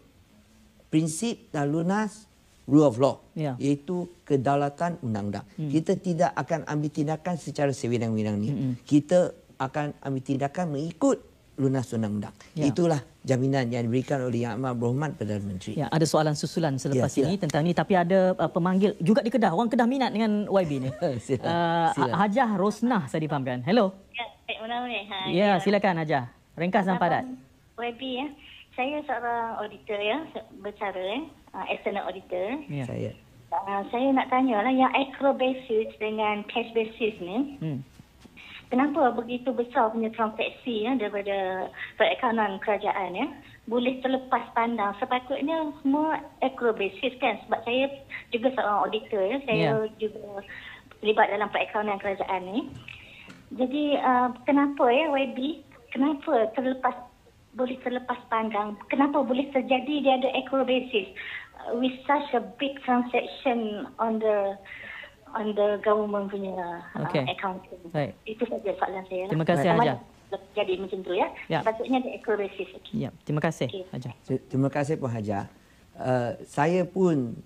prinsip dan lunas rule of law yeah. iaitu kedaulatan undang-undang. Mm. Kita tidak akan ambil tindakan secara sewenang-wenang ni. hmm Kita akan ambil tindakan mengikut lunas undang-undang. Ya. Itulah jaminan yang diberikan oleh Yang Amat Berhormat Perdana Menteri. Ya, ada soalan susulan selepas ya, ini tentang ini tapi ada uh, pemanggil juga di Kedah. Orang Kedah minat dengan YB ini. <laughs> uh, Hajah Rosnah saya dipahamkan. Hello. Ya, ya, silakan Hajah. Ringkas dan padat. YB ya saya seorang auditor ya bercara ya uh, external auditor ya. saya uh, saya nak tanyalah yang accro basis dengan cash basis ni hmm. kenapa begitu besar punya transaksi ya daripada perakaunan kerajaan ya boleh terlepas pandang sepatutnya semua accro basis kan sebab saya juga seorang auditor ya saya ya. juga terlibat dalam perakaunan kerajaan ni jadi uh, kenapa ya YB kenapa terlepas boleh terlepas pandang. Kenapa boleh terjadi dia ada acrobasis uh, with such a big transaction on the on the government punya uh, okay. accounting. Right. Itu saja soalan saya. Terima kasih right. Ajar. Jadi macam tu ya. Yeah. Ya. Patutnya ada acrobasis. Okay. Yeah. Terima kasih okay. Ajar. Terima kasih Puan haja. Uh, saya pun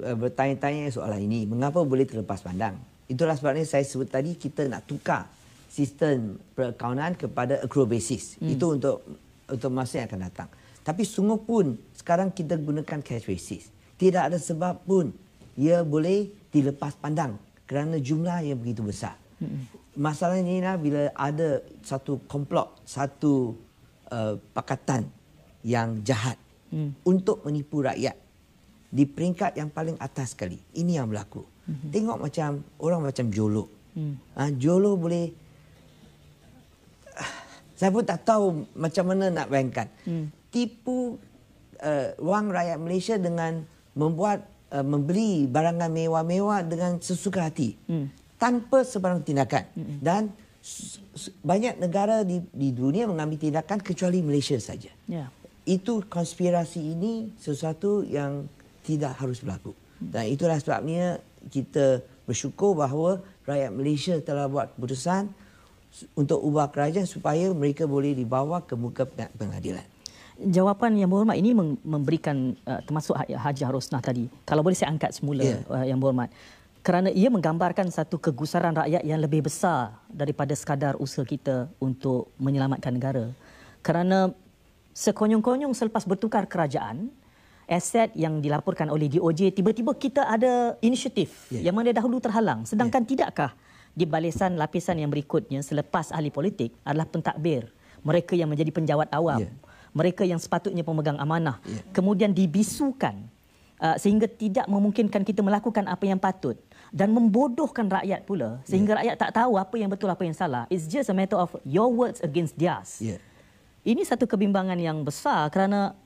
uh, bertanya-tanya soalan ini mengapa boleh terlepas pandang itulah sebabnya saya sebut tadi kita nak tukar sistem perakaunan kepada accrual hmm. itu untuk untuk masa yang akan datang. Tapi sungguh pun sekarang kita gunakan cash basis. Tidak ada sebab pun ia boleh dilepas pandang kerana jumlah yang begitu besar. Hmm. Masalahnya ini bila ada satu komplot, satu uh, pakatan yang jahat hmm. untuk menipu rakyat di peringkat yang paling atas sekali. Ini yang berlaku. Hmm. Tengok macam orang macam Jolo. Hmm. Ha, Jolo boleh saya pun tak tahu macam mana nak bankkan. Hmm. Tipu uh, wang rakyat Malaysia dengan membuat uh, membeli barangan mewah-mewah dengan sesuka hati. Hmm. Tanpa sebarang tindakan. Hmm. Dan banyak negara di, di dunia mengambil tindakan kecuali Malaysia saja. Yeah. Itu konspirasi ini sesuatu yang tidak harus berlaku. Hmm. Dan itulah sebabnya kita bersyukur bahawa rakyat Malaysia telah buat keputusan untuk ubah kerajaan supaya mereka boleh dibawa ke muka pengadilan. Jawapan yang berhormat ini memberikan uh, termasuk Haji Harusnah tadi. Kalau boleh saya angkat semula yeah. uh, yang berhormat. Kerana ia menggambarkan satu kegusaran rakyat yang lebih besar daripada sekadar usaha kita untuk menyelamatkan negara. Kerana sekonyong-konyong selepas bertukar kerajaan, aset yang dilaporkan oleh DOJ tiba-tiba kita ada inisiatif yeah. yang mana dahulu terhalang. Sedangkan yeah. tidakkah di balisan lapisan yang berikutnya selepas ahli politik adalah pentadbir. Mereka yang menjadi penjawat awam. Yeah. Mereka yang sepatutnya pemegang amanah. Yeah. Kemudian dibisukan uh, sehingga tidak memungkinkan kita melakukan apa yang patut. Dan membodohkan rakyat pula sehingga yeah. rakyat tak tahu apa yang betul apa yang salah. It's just a matter of your words against theirs. Yeah. Ini satu kebimbangan yang besar kerana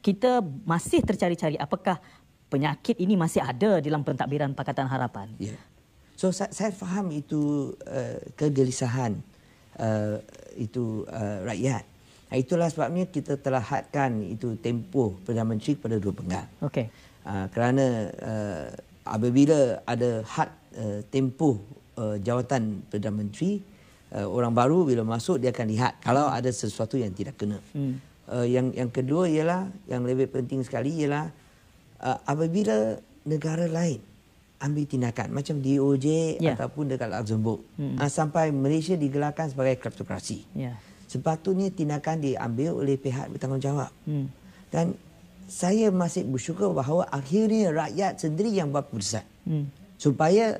kita masih tercari-cari apakah penyakit ini masih ada dalam pentadbiran Pakatan Harapan. Yeah. So saya, saya faham itu uh, kegelisahan uh, itu uh, rakyat. Itulah sebabnya kita telah hadkan itu tempoh Perdana Menteri kepada dua penggal. Okay. Uh, ah, kerana uh, apabila ada had uh, tempoh uh, jawatan Perdana Menteri, uh, orang baru bila masuk dia akan lihat kalau hmm. ada sesuatu yang tidak kena. Hmm. Uh, yang yang kedua ialah, yang lebih penting sekali ialah uh, apabila negara lain ambil tindakan macam DOJ yeah. ataupun dekat Luxembourg hmm. Ah, sampai Malaysia digelarkan sebagai kriptokrasi. Yeah. Sepatutnya tindakan diambil oleh pihak bertanggungjawab. Hmm. Dan saya masih bersyukur bahawa akhirnya rakyat sendiri yang buat keputusan. Hmm. Supaya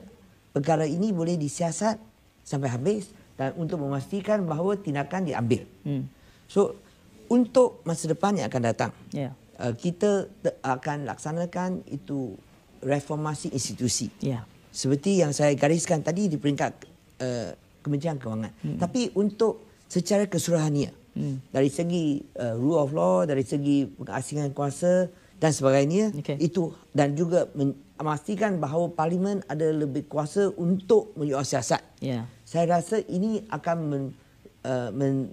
perkara ini boleh disiasat sampai habis dan untuk memastikan bahawa tindakan diambil. Hmm. So untuk masa depan yang akan datang. Yeah. Uh, kita akan laksanakan itu reformasi institusi. Ya. Seperti yang saya gariskan tadi di peringkat uh, Kementerian Kewangan. Hmm. Tapi untuk secara keseluruhannya. Hmm. Dari segi uh, rule of law, dari segi pengasingan kuasa dan sebagainya. Okay. Itu dan juga memastikan bahawa parlimen ada lebih kuasa untuk menyuasai Ya. Saya rasa ini akan men- uh, men,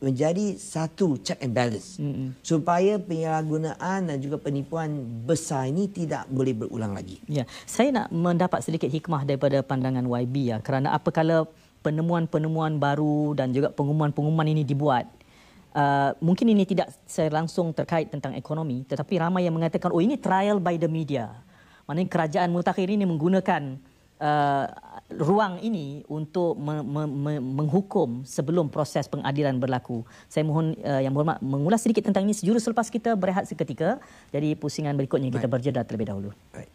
menjadi satu check and balance mm-hmm. supaya penyalahgunaan dan juga penipuan besar ini tidak boleh berulang lagi. Ya. Saya nak mendapat sedikit hikmah daripada pandangan YB ya kerana apakala penemuan-penemuan baru dan juga pengumuman-pengumuman ini dibuat Uh, mungkin ini tidak saya langsung terkait tentang ekonomi tetapi ramai yang mengatakan oh ini trial by the media maknanya kerajaan mutakhir ini menggunakan uh, ruang ini untuk me- me- me- menghukum sebelum proses pengadilan berlaku. Saya mohon uh, yang berhormat mengulas sedikit tentang ini sejurus selepas kita berehat seketika. Jadi pusingan berikutnya kita berjeda terlebih dahulu. Baik.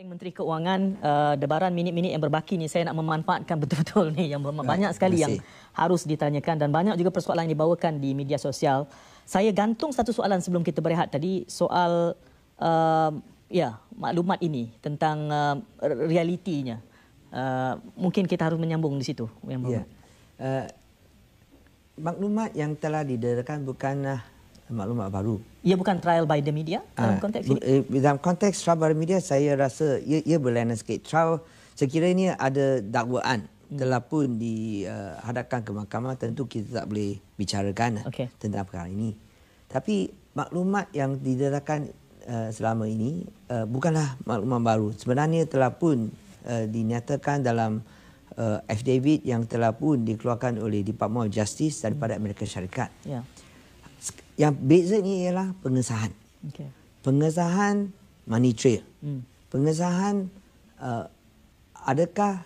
Eng Menteri Keuangan, uh, debaran minit-minit yang berbaki ni saya nak memanfaatkan <laughs> betul-betul ni yang ya, banyak sekali yang harus ditanyakan dan banyak juga persoalan yang dibawakan di media sosial. Saya gantung satu soalan sebelum kita berehat tadi soal uh, ya maklumat ini tentang uh, realitinya. Uh, mungkin kita harus menyambung di situ yang yeah. Ya. uh, maklumat yang telah didedahkan bukanlah maklumat baru. Ia bukan trial by the media dalam ah, konteks ini? Eh, dalam konteks trial by the media, saya rasa ia, ia berlainan sikit. Trial, sekiranya ada dakwaan hmm. telah pun dihadapkan eh, uh, ke mahkamah, tentu kita tak boleh bicarakan lah okay. tentang perkara ini. Tapi maklumat yang didatangkan uh, eh, selama ini uh, bukanlah maklumat baru. Sebenarnya telah pun uh, dinyatakan dalam uh, affidavit yang telah pun dikeluarkan oleh Department of Justice daripada hmm. Amerika Syarikat. Yeah. Yang beza ni ialah pengesahan. Okay. Pengesahan money trail. Hmm. Pengesahan uh, adakah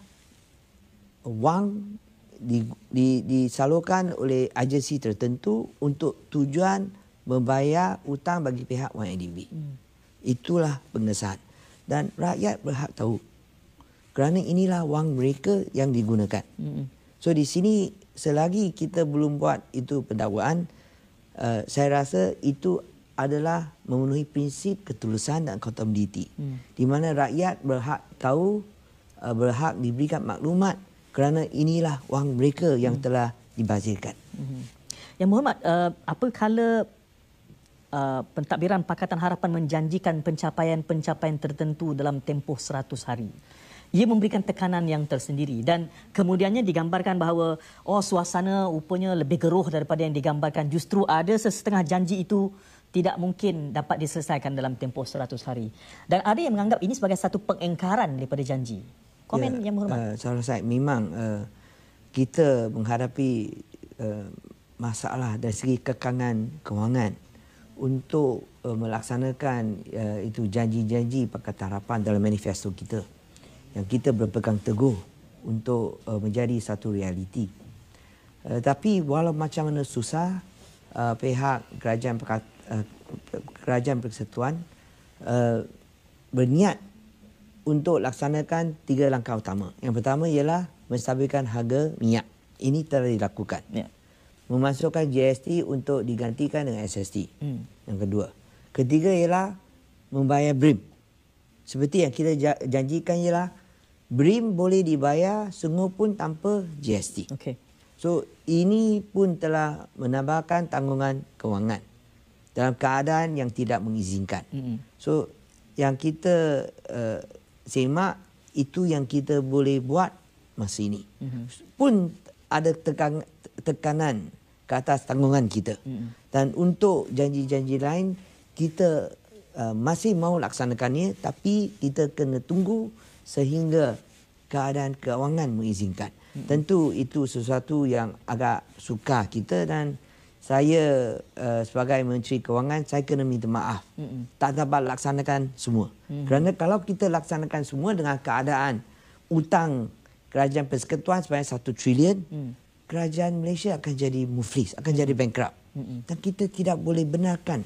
wang di, di, disalurkan oleh agensi tertentu untuk tujuan membayar hutang bagi pihak YNDB. Hmm. Itulah pengesahan. Dan rakyat berhak tahu. Kerana inilah wang mereka yang digunakan. Hmm. So di sini selagi kita belum buat itu pendakwaan, Eh, saya rasa itu adalah memenuhi prinsip ketulusan dan accountability. Hmm. Di mana rakyat berhak tahu, uh, berhak diberikan maklumat kerana inilah wang mereka yang hmm. telah dibazirkan. Hmm. Yang Muhammad, uh, eh, apakala Uh, pentadbiran Pakatan Harapan menjanjikan pencapaian-pencapaian tertentu dalam tempoh 100 hari ia memberikan tekanan yang tersendiri dan kemudiannya digambarkan bahawa oh suasana rupanya lebih geruh daripada yang digambarkan justru ada sesetengah janji itu tidak mungkin dapat diselesaikan dalam tempoh 100 hari dan ada yang menganggap ini sebagai satu pengengkaran daripada janji komen ya, yang hormat uh, eh, saya memang uh, kita menghadapi uh, masalah dari segi kekangan kewangan untuk uh, melaksanakan uh, itu janji-janji Pakatan Harapan dalam manifesto kita yang kita berpegang teguh untuk uh, menjadi satu realiti. Uh, tapi walau macam mana susah, uh, pihak kerajaan, Perkat, uh, kerajaan persatuan uh, berniat untuk laksanakan tiga langkah utama. Yang pertama ialah menstabilkan harga minyak. Ini telah dilakukan. Ya. Memasukkan GST untuk digantikan dengan SST. Hmm. Yang kedua. Ketiga ialah membayar BRIM. Seperti yang kita janjikan ialah BRIM boleh dibayar semua pun tanpa GST. Okay. So ini pun telah menambahkan tanggungan kewangan dalam keadaan yang tidak mengizinkan. Mm-hmm. So yang kita uh, semak itu yang kita boleh buat masa ini. Mm-hmm. Pun ada tekan, tekanan ke atas tanggungan kita. Mm-hmm. Dan untuk janji-janji lain kita uh, masih mahu laksanakannya tapi kita kena tunggu sehingga keadaan kewangan mengizinkan. Hmm. Tentu itu sesuatu yang agak suka kita dan saya uh, sebagai menteri kewangan saya kena minta maaf. Hmm. Tak dapat laksanakan semua. Hmm. Kerana kalau kita laksanakan semua dengan keadaan utang kerajaan persekutuan sebanyak satu trilion, hmm. kerajaan Malaysia akan jadi muflis, akan hmm. jadi bankrupt. Hmm. Dan kita tidak boleh benarkan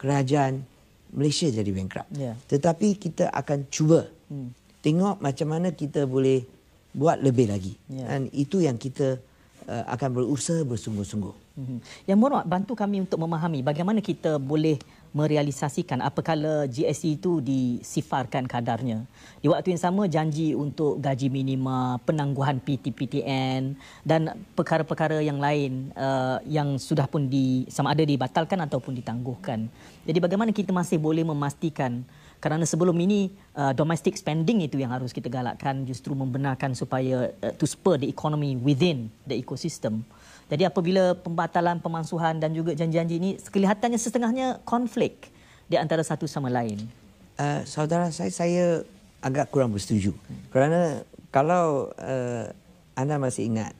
kerajaan Malaysia jadi bankrupt. Yeah. Tetapi kita akan cuba hmm tengok macam mana kita boleh buat lebih lagi. Yeah. Dan itu yang kita uh, akan berusaha bersungguh-sungguh. Mhm. Yang Muhammad bantu kami untuk memahami bagaimana kita boleh merealisasikan apakala GSE itu disifarkan kadarnya. Di waktu yang sama janji untuk gaji minima, penangguhan PTPTN dan perkara-perkara yang lain uh, yang sudah pun di sama ada dibatalkan ataupun ditangguhkan. Jadi bagaimana kita masih boleh memastikan kerana sebelum ini uh, domestic spending itu yang harus kita galakkan justru membenarkan supaya uh, to spur the economy within the ecosystem. Jadi apabila pembatalan pemansuhan dan juga janji-janji ini kelihatannya setengahnya konflik di antara satu sama lain. Uh, saudara saya saya agak kurang bersetuju. Kerana kalau uh, anda masih ingat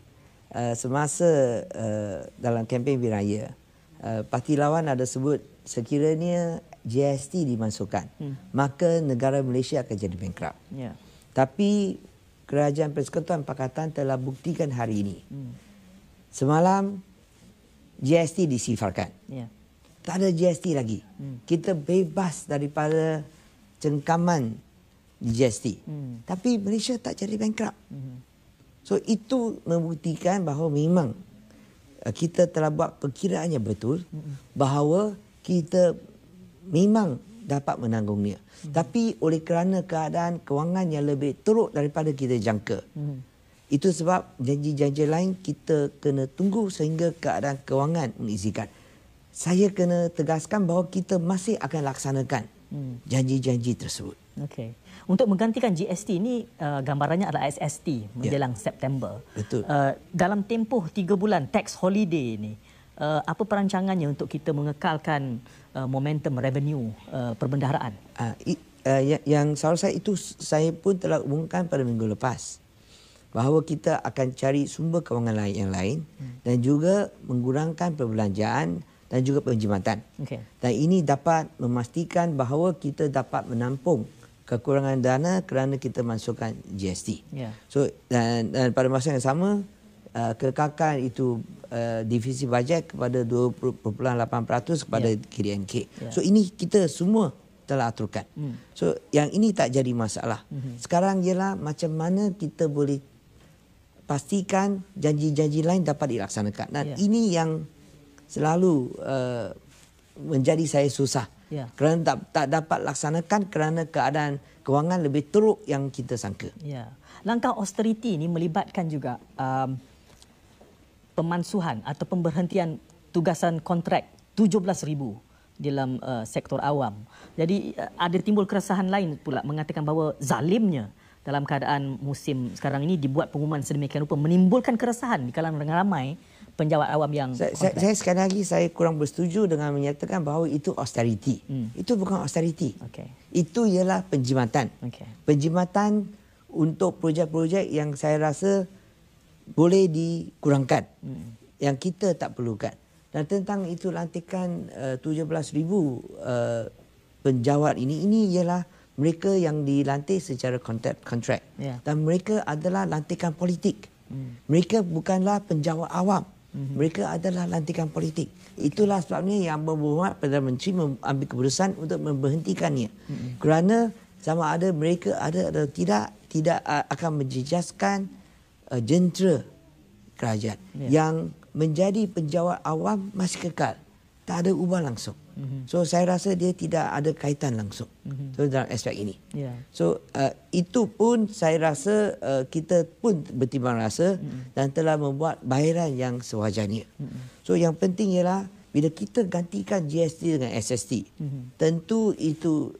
uh, semasa uh, dalam kempen Viraya, uh, parti lawan ada sebut sekiranya GST dimasukkan, hmm. maka negara Malaysia akan jadi bankrupt. Yeah. Tapi Kerajaan Persekutuan Pakatan telah buktikan hari ini. Hmm. Semalam GST disifarkan. Yeah. Tak ada GST lagi. Hmm. Kita bebas daripada cengkaman GST. Hmm. Tapi Malaysia tak jadi bankrupt. Hmm. So itu membuktikan bahawa memang eh, kita telah buat perkiraannya betul hmm. bahawa kita memang dapat menanggungnya. Hmm. Tapi oleh kerana keadaan kewangan yang lebih teruk daripada kita jangka. Hmm. Itu sebab janji-janji lain kita kena tunggu sehingga keadaan kewangan mengizinkan. Saya kena tegaskan bahawa kita masih akan laksanakan hmm. janji-janji tersebut. Okay, Untuk menggantikan GST ini uh, gambarannya adalah SST ya. menjelang yeah. September. Betul. Uh, dalam tempoh tiga bulan tax holiday ini, uh, apa perancangannya untuk kita mengekalkan uh, momentum revenue uh, perbendaharaan? Uh, i, uh, yang yang soal saya itu saya pun telah umumkan pada minggu lepas bahawa kita akan cari sumber kewangan lain yang lain hmm. dan juga mengurangkan perbelanjaan dan juga penjimatan. Okay. Dan ini dapat memastikan bahawa kita dapat menampung kekurangan dana kerana kita masukkan GST. Yeah. So dan, dan pada masa yang sama Uh, kekakan itu uh, divisi bajet kepada 20.8% kepada yeah. KDNK. Yeah. So ini kita semua telah aturkan. Mm. So yang ini tak jadi masalah. Mm-hmm. Sekarang ialah macam mana kita boleh pastikan janji-janji lain dapat dilaksanakan. Dan yeah. ini yang selalu uh, menjadi saya susah. Yeah. Kerana tak, tak dapat laksanakan kerana keadaan kewangan lebih teruk yang kita sangka. Yeah. Langkah austerity ini melibatkan juga um, pemansuhan atau pemberhentian tugasan kontrak ribu dalam uh, sektor awam. Jadi uh, ada timbul keresahan lain pula mengatakan bahawa zalimnya dalam keadaan musim sekarang ini dibuat pengumuman sedemikian rupa menimbulkan keresahan di kalangan ramai penjawat awam yang saya, saya, saya sekali lagi saya kurang bersetuju dengan menyatakan bahawa itu austerity. Hmm. Itu bukan austerity. Okay. Itu ialah penjimatan. Okay. Penjimatan untuk projek-projek yang saya rasa boleh dikurangkan hmm. yang kita tak perlukan dan tentang itu lantikan eh, uh, 17000 ribu uh, penjawat ini ini ialah mereka yang dilantik secara kontrak kontrak yeah. dan mereka adalah lantikan politik hmm. mereka bukanlah penjawat awam hmm. mereka adalah lantikan politik. Itulah sebabnya yang membuat Perdana Menteri mengambil keputusan untuk memberhentikannya. Hmm. Kerana sama ada mereka ada atau tidak, tidak eh, akan menjejaskan uh, jentera kerajaan yeah. yang menjadi penjawat awam masih kekal tak ada ubah langsung mm-hmm. so saya rasa dia tidak ada kaitan langsung mm-hmm. so, dalam aspek ini yeah. so uh, itu pun saya rasa uh, kita pun bertimbang rasa mm-hmm. dan telah membuat bayaran yang sewajarnya mm-hmm. so yang penting ialah bila kita gantikan GST dengan SST mm-hmm. tentu itu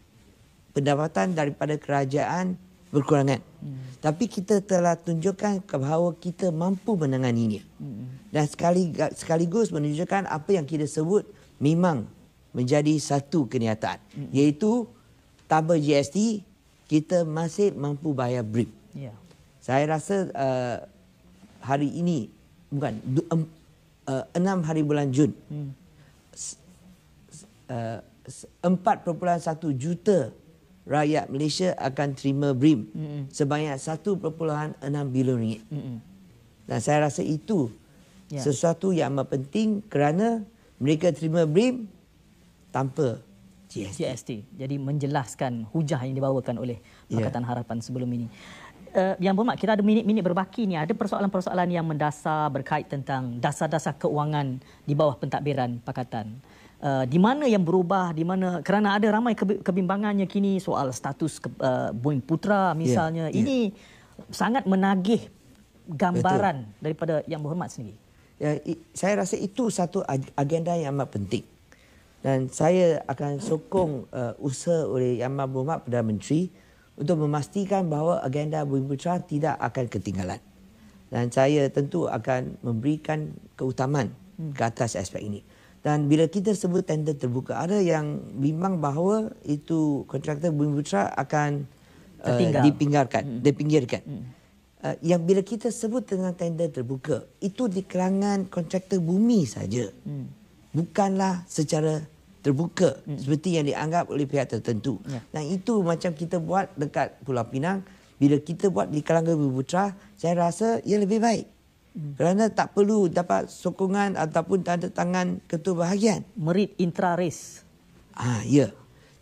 pendapatan daripada kerajaan berkurangan mm-hmm. Tapi kita telah tunjukkan bahawa kita mampu menanganinya. Dan sekaligus menunjukkan apa yang kita sebut memang menjadi satu kenyataan. Iaitu taba GST kita masih mampu bayar BRIP. Ya. Saya rasa uh, hari ini, bukan, um, uh, enam hari bulan Jun, hmm. uh, 4.1 juta rakyat Malaysia akan terima BRIM mm -hmm. sebanyak 1.6 bilion ringgit. Mm -hmm. Dan saya rasa itu yeah. sesuatu yang amat penting kerana mereka terima BRIM tanpa GST. GST. Jadi menjelaskan hujah yang dibawakan oleh ya. Pakatan yeah. Harapan sebelum ini. Uh, eh, yang bermak, kita ada minit-minit berbaki ni. Ada persoalan-persoalan yang mendasar berkait tentang dasar-dasar keuangan di bawah pentadbiran Pakatan. Eh, di mana yang berubah di mana kerana ada ramai kebimbangannya kini soal status uh, Boeing Putra ya, misalnya yeah. ini yeah. sangat menagih gambaran Betul. daripada yang berhormat sendiri ya, saya rasa itu satu agenda yang amat penting dan saya akan sokong uh, usaha oleh Yang Amat Berhormat Perdana Menteri untuk memastikan bahawa agenda Boeing Putra tidak akan ketinggalan dan saya tentu akan memberikan keutamaan ke hmm. atas aspek ini. Dan bila kita sebut tender terbuka, ada yang bimbang bahawa itu kontraktor Bumi Putra akan uh, eh, dipinggirkan. Hmm. dipinggirkan. Hmm. Uh, yang bila kita sebut tentang tender terbuka, itu di kalangan kontraktor bumi saja. Hmm. Bukanlah secara terbuka hmm. seperti yang dianggap oleh pihak tertentu. Ya. Dan itu macam kita buat dekat Pulau Pinang, bila kita buat di kalangan Bumi Putra, saya rasa ia lebih baik. Hmm. Kerana tak perlu dapat sokongan ataupun tanda tangan ketua bahagian. Merit intraris. race. Ha, ah, ya.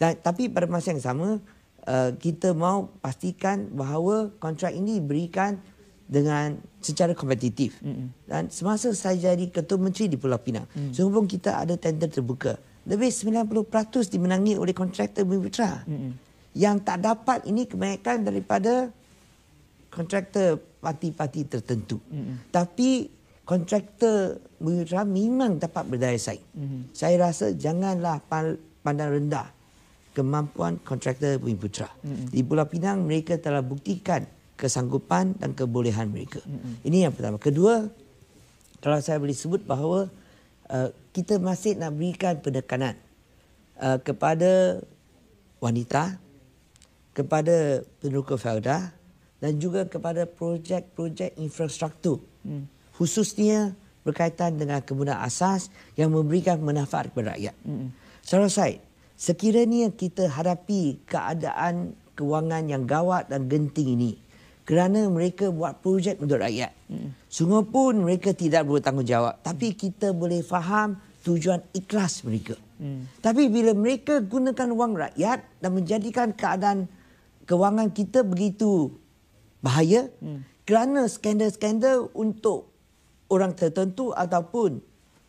Dan, tapi pada masa yang sama, uh, kita mahu pastikan bahawa kontrak ini diberikan dengan secara kompetitif. hmm Dan semasa saya jadi ketua menteri di Pulau Pinang, mm. sehubung kita ada tender terbuka. Lebih 90% dimenangi oleh kontraktor Bumi Putra. Mm-hmm. Yang tak dapat ini kebanyakan daripada kontraktor parti-parti tertentu. Mm-hmm. Tapi kontraktor mewira memang dapat berdaya saing. Mm-hmm. Saya rasa janganlah pandang rendah kemampuan kontraktor Bumi Putra. Mm-hmm. Di Pulau Pinang mereka telah buktikan kesanggupan dan kebolehan mereka. Mm-hmm. Ini yang pertama. Kedua, kalau saya boleh sebut bahawa uh, kita masih nak berikan penekanan uh, kepada wanita, kepada penduduk Felda, dan juga kepada projek-projek infrastruktur hmm. khususnya berkaitan dengan kebunan asas yang memberikan manfaat kepada rakyat. Hmm. Secara saya, sekiranya kita hadapi keadaan kewangan yang gawat dan genting ini kerana mereka buat projek untuk rakyat. Hmm. Sungguh pun mereka tidak bertanggungjawab tapi hmm. kita boleh faham tujuan ikhlas mereka. Hmm. Tapi bila mereka gunakan wang rakyat dan menjadikan keadaan kewangan kita begitu bahaya hmm. kerana skandal-skandal untuk orang tertentu ataupun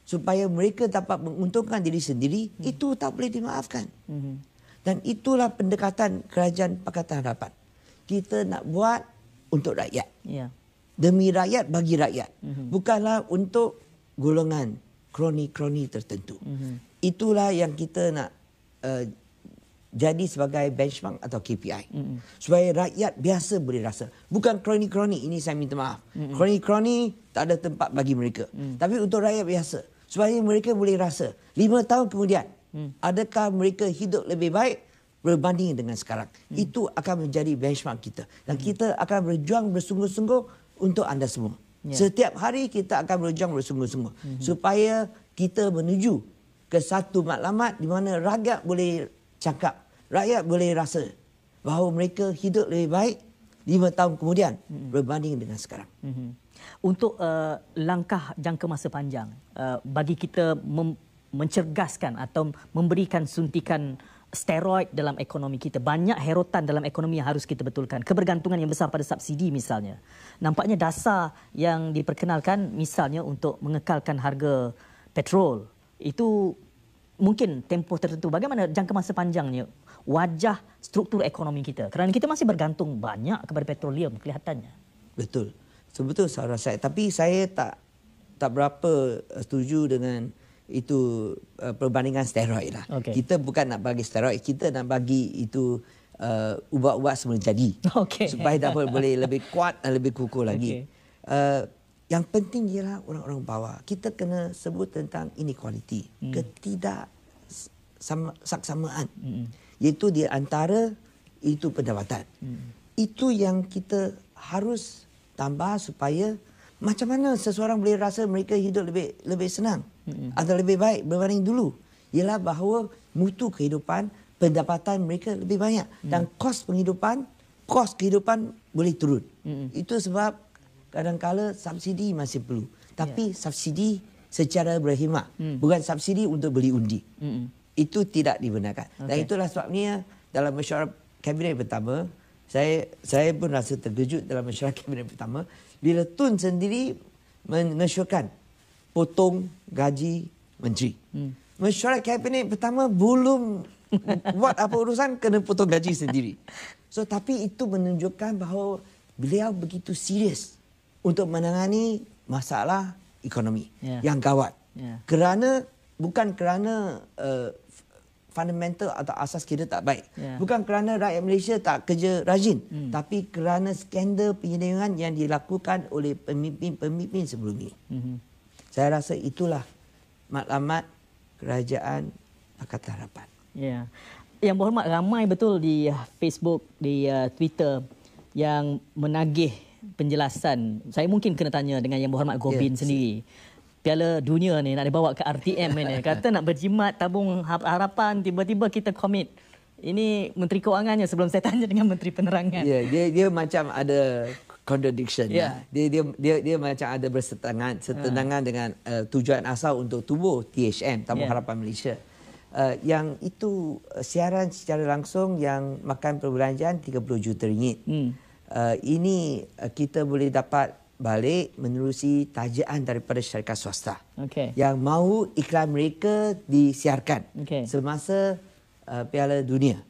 supaya mereka dapat menguntungkan diri sendiri hmm. itu tak boleh dimaafkan. Hmm. Dan itulah pendekatan kerajaan Pakatan Harapan. Kita nak buat untuk rakyat. Ya. Demi rakyat bagi rakyat. Hmm. Bukanlah untuk golongan kroni-kroni tertentu. Hmm. Itulah yang kita nak uh, jadi sebagai benchmark atau KPI. Mm. Supaya rakyat biasa boleh rasa. Bukan kroni-kroni, ini saya minta maaf. Mm. Kroni-kroni tak ada tempat bagi mereka. Mm. Tapi untuk rakyat biasa. Supaya mereka boleh rasa. Lima tahun kemudian, mm. adakah mereka hidup lebih baik berbanding dengan sekarang. Mm. Itu akan menjadi benchmark kita. Dan mm. kita akan berjuang bersungguh-sungguh untuk anda semua. Yeah. Setiap hari kita akan berjuang bersungguh-sungguh. Mm. Supaya kita menuju ke satu matlamat di mana rakyat boleh cakap rakyat boleh rasa bahawa mereka hidup lebih baik lima tahun kemudian hmm. berbanding dengan sekarang. Hmm. Untuk uh, langkah jangka masa panjang uh, bagi kita mencergaskan atau memberikan suntikan steroid dalam ekonomi kita. Banyak herotan dalam ekonomi yang harus kita betulkan. Kebergantungan yang besar pada subsidi misalnya. Nampaknya dasar yang diperkenalkan misalnya untuk mengekalkan harga petrol itu mungkin tempoh tertentu. Bagaimana jangka masa panjangnya wajah struktur ekonomi kita kerana kita masih bergantung banyak kepada petroleum kelihatannya. Betul. Sebetul saya rasa tapi saya tak tak berapa eh, setuju dengan itu uh, perbandingan steroid lah. Okay. Kita bukan nak bagi steroid, kita nak bagi itu uh, ubat-ubat semula jadi. Okay. Supaya dapat boleh lebih kuat dan lebih kukuh lagi. Okay. Uh, yang penting ialah orang-orang bawah. Kita kena sebut tentang inequality, hmm. ketidaksaksamaan. Hmm. Itu di antara itu pendapatan. Hmm. Itu yang kita harus tambah supaya macam mana seseorang boleh rasa mereka hidup lebih lebih senang hmm. atau lebih baik berbanding dulu. Ialah bahawa mutu kehidupan pendapatan mereka lebih banyak hmm. dan kos penghidupan kos kehidupan boleh turun. Hmm. Itu sebab kadang-kala subsidi masih perlu. Tapi yeah. subsidi secara berhemat hmm. bukan subsidi untuk beli undi. Hmm itu tidak dibenarkan. Okay. Dan itulah sebabnya dalam mesyuarat kabinet pertama, saya saya pun rasa terkejut dalam mesyuarat <laughs> kabinet pertama bila Tun sendiri mengesyorkan potong gaji menteri. Hmm. Mesyuarat kabinet pertama belum <laughs> buat apa urusan kena potong gaji sendiri. So tapi itu menunjukkan bahawa beliau begitu serius untuk menangani masalah ekonomi yeah. yang gawat. Yeah. Kerana bukan kerana uh, fundamental atau asas kita tak baik. Yeah. Bukan kerana rakyat Malaysia tak kerja rajin, hmm. tapi kerana skandal penyelewengan yang dilakukan oleh pemimpin-pemimpin sebelum ini. Mm-hmm. Saya rasa itulah matlamat kerajaan Pakatan Harapan. Yeah. Yang berhormat, ramai betul di uh, Facebook, di uh, Twitter yang menagih penjelasan. Saya mungkin kena tanya dengan Yang Berhormat Gobin yeah. sendiri. Piala Dunia ni nak dibawa ke RTM ni. Kata nak berjimat tabung harapan tiba-tiba kita komit. Ini Menteri Keuangannya sebelum saya tanya dengan Menteri Penerangan. Ya, yeah, dia dia macam ada contradiction. Yeah. Ya. Dia dia dia dia macam ada bersetengah setengah ha. dengan uh, tujuan asal untuk tubuh THM Tabung yeah. Harapan Malaysia. Uh, yang itu uh, siaran secara langsung yang makan perbelanjaan 30 juta ringgit. Hmm. Uh, ini uh, kita boleh dapat balik menerusi tajaan daripada syarikat swasta okay. yang mahu iklan mereka disiarkan okay. semasa uh, Piala Dunia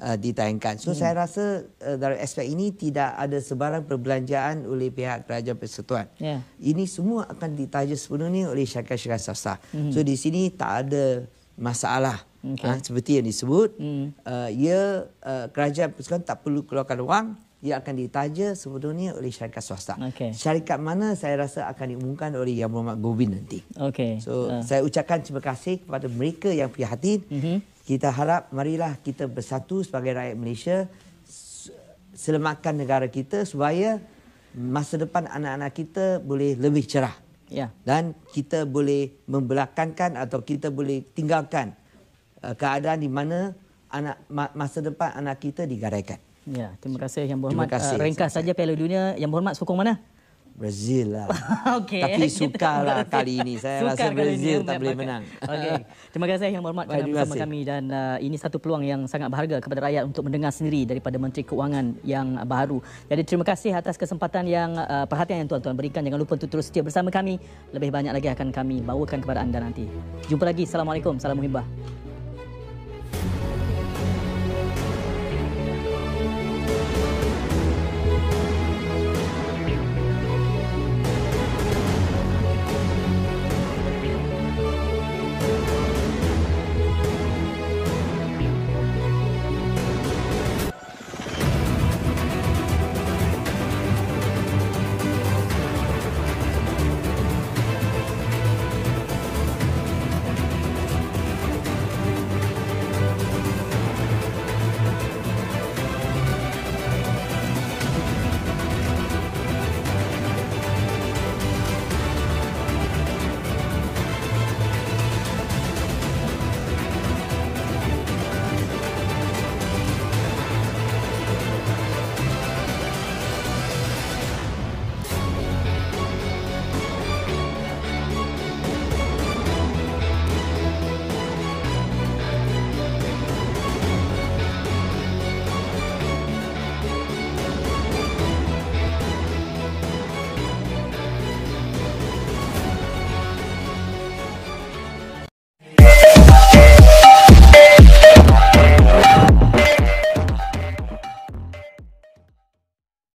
uh, ditayangkan. So hmm. saya rasa uh, dari aspek ini tidak ada sebarang perbelanjaan oleh pihak kerajaan persekutuan. Yeah. Ini semua akan ditaja sepenuhnya oleh syarikat-syarikat swasta. Hmm. So di sini tak ada masalah okay. ha, seperti yang disebut. Hmm. Uh, ia ya, uh, kerajaan persekutuan tak perlu keluarkan wang ia akan ditaja sebetulnya oleh syarikat swasta. Okay. Syarikat mana saya rasa akan diumumkan oleh Yang Berhormat Govin nanti. Okay. So uh. saya ucapkan terima kasih kepada mereka yang prihatin. Mm -hmm. Kita harap marilah kita bersatu sebagai rakyat Malaysia selamatkan negara kita supaya masa depan anak-anak kita boleh lebih cerah. Ya. Dan kita boleh membelakangkan atau kita boleh tinggalkan uh, keadaan di mana anak masa depan anak kita digaraikan. Ya, terima kasih Yang Berhormat. Terima kasih. Uh, ringkas saja Piala Dunia. Yang Berhormat sokong mana? Brazil lah. <laughs> okay. Tapi suka lah kali ini. Saya sukar rasa Brazil tak boleh menang. Okay. <laughs> Terima kasih Yang Berhormat kerana bersama kasih. kami. Dan uh, ini satu peluang yang sangat berharga kepada rakyat untuk mendengar sendiri daripada Menteri Keuangan yang baru. Jadi terima kasih atas kesempatan yang uh, perhatian yang tuan-tuan berikan. Jangan lupa untuk terus setia bersama kami. Lebih banyak lagi akan kami bawakan kepada anda nanti. Jumpa lagi. Assalamualaikum. Salam Muhibah.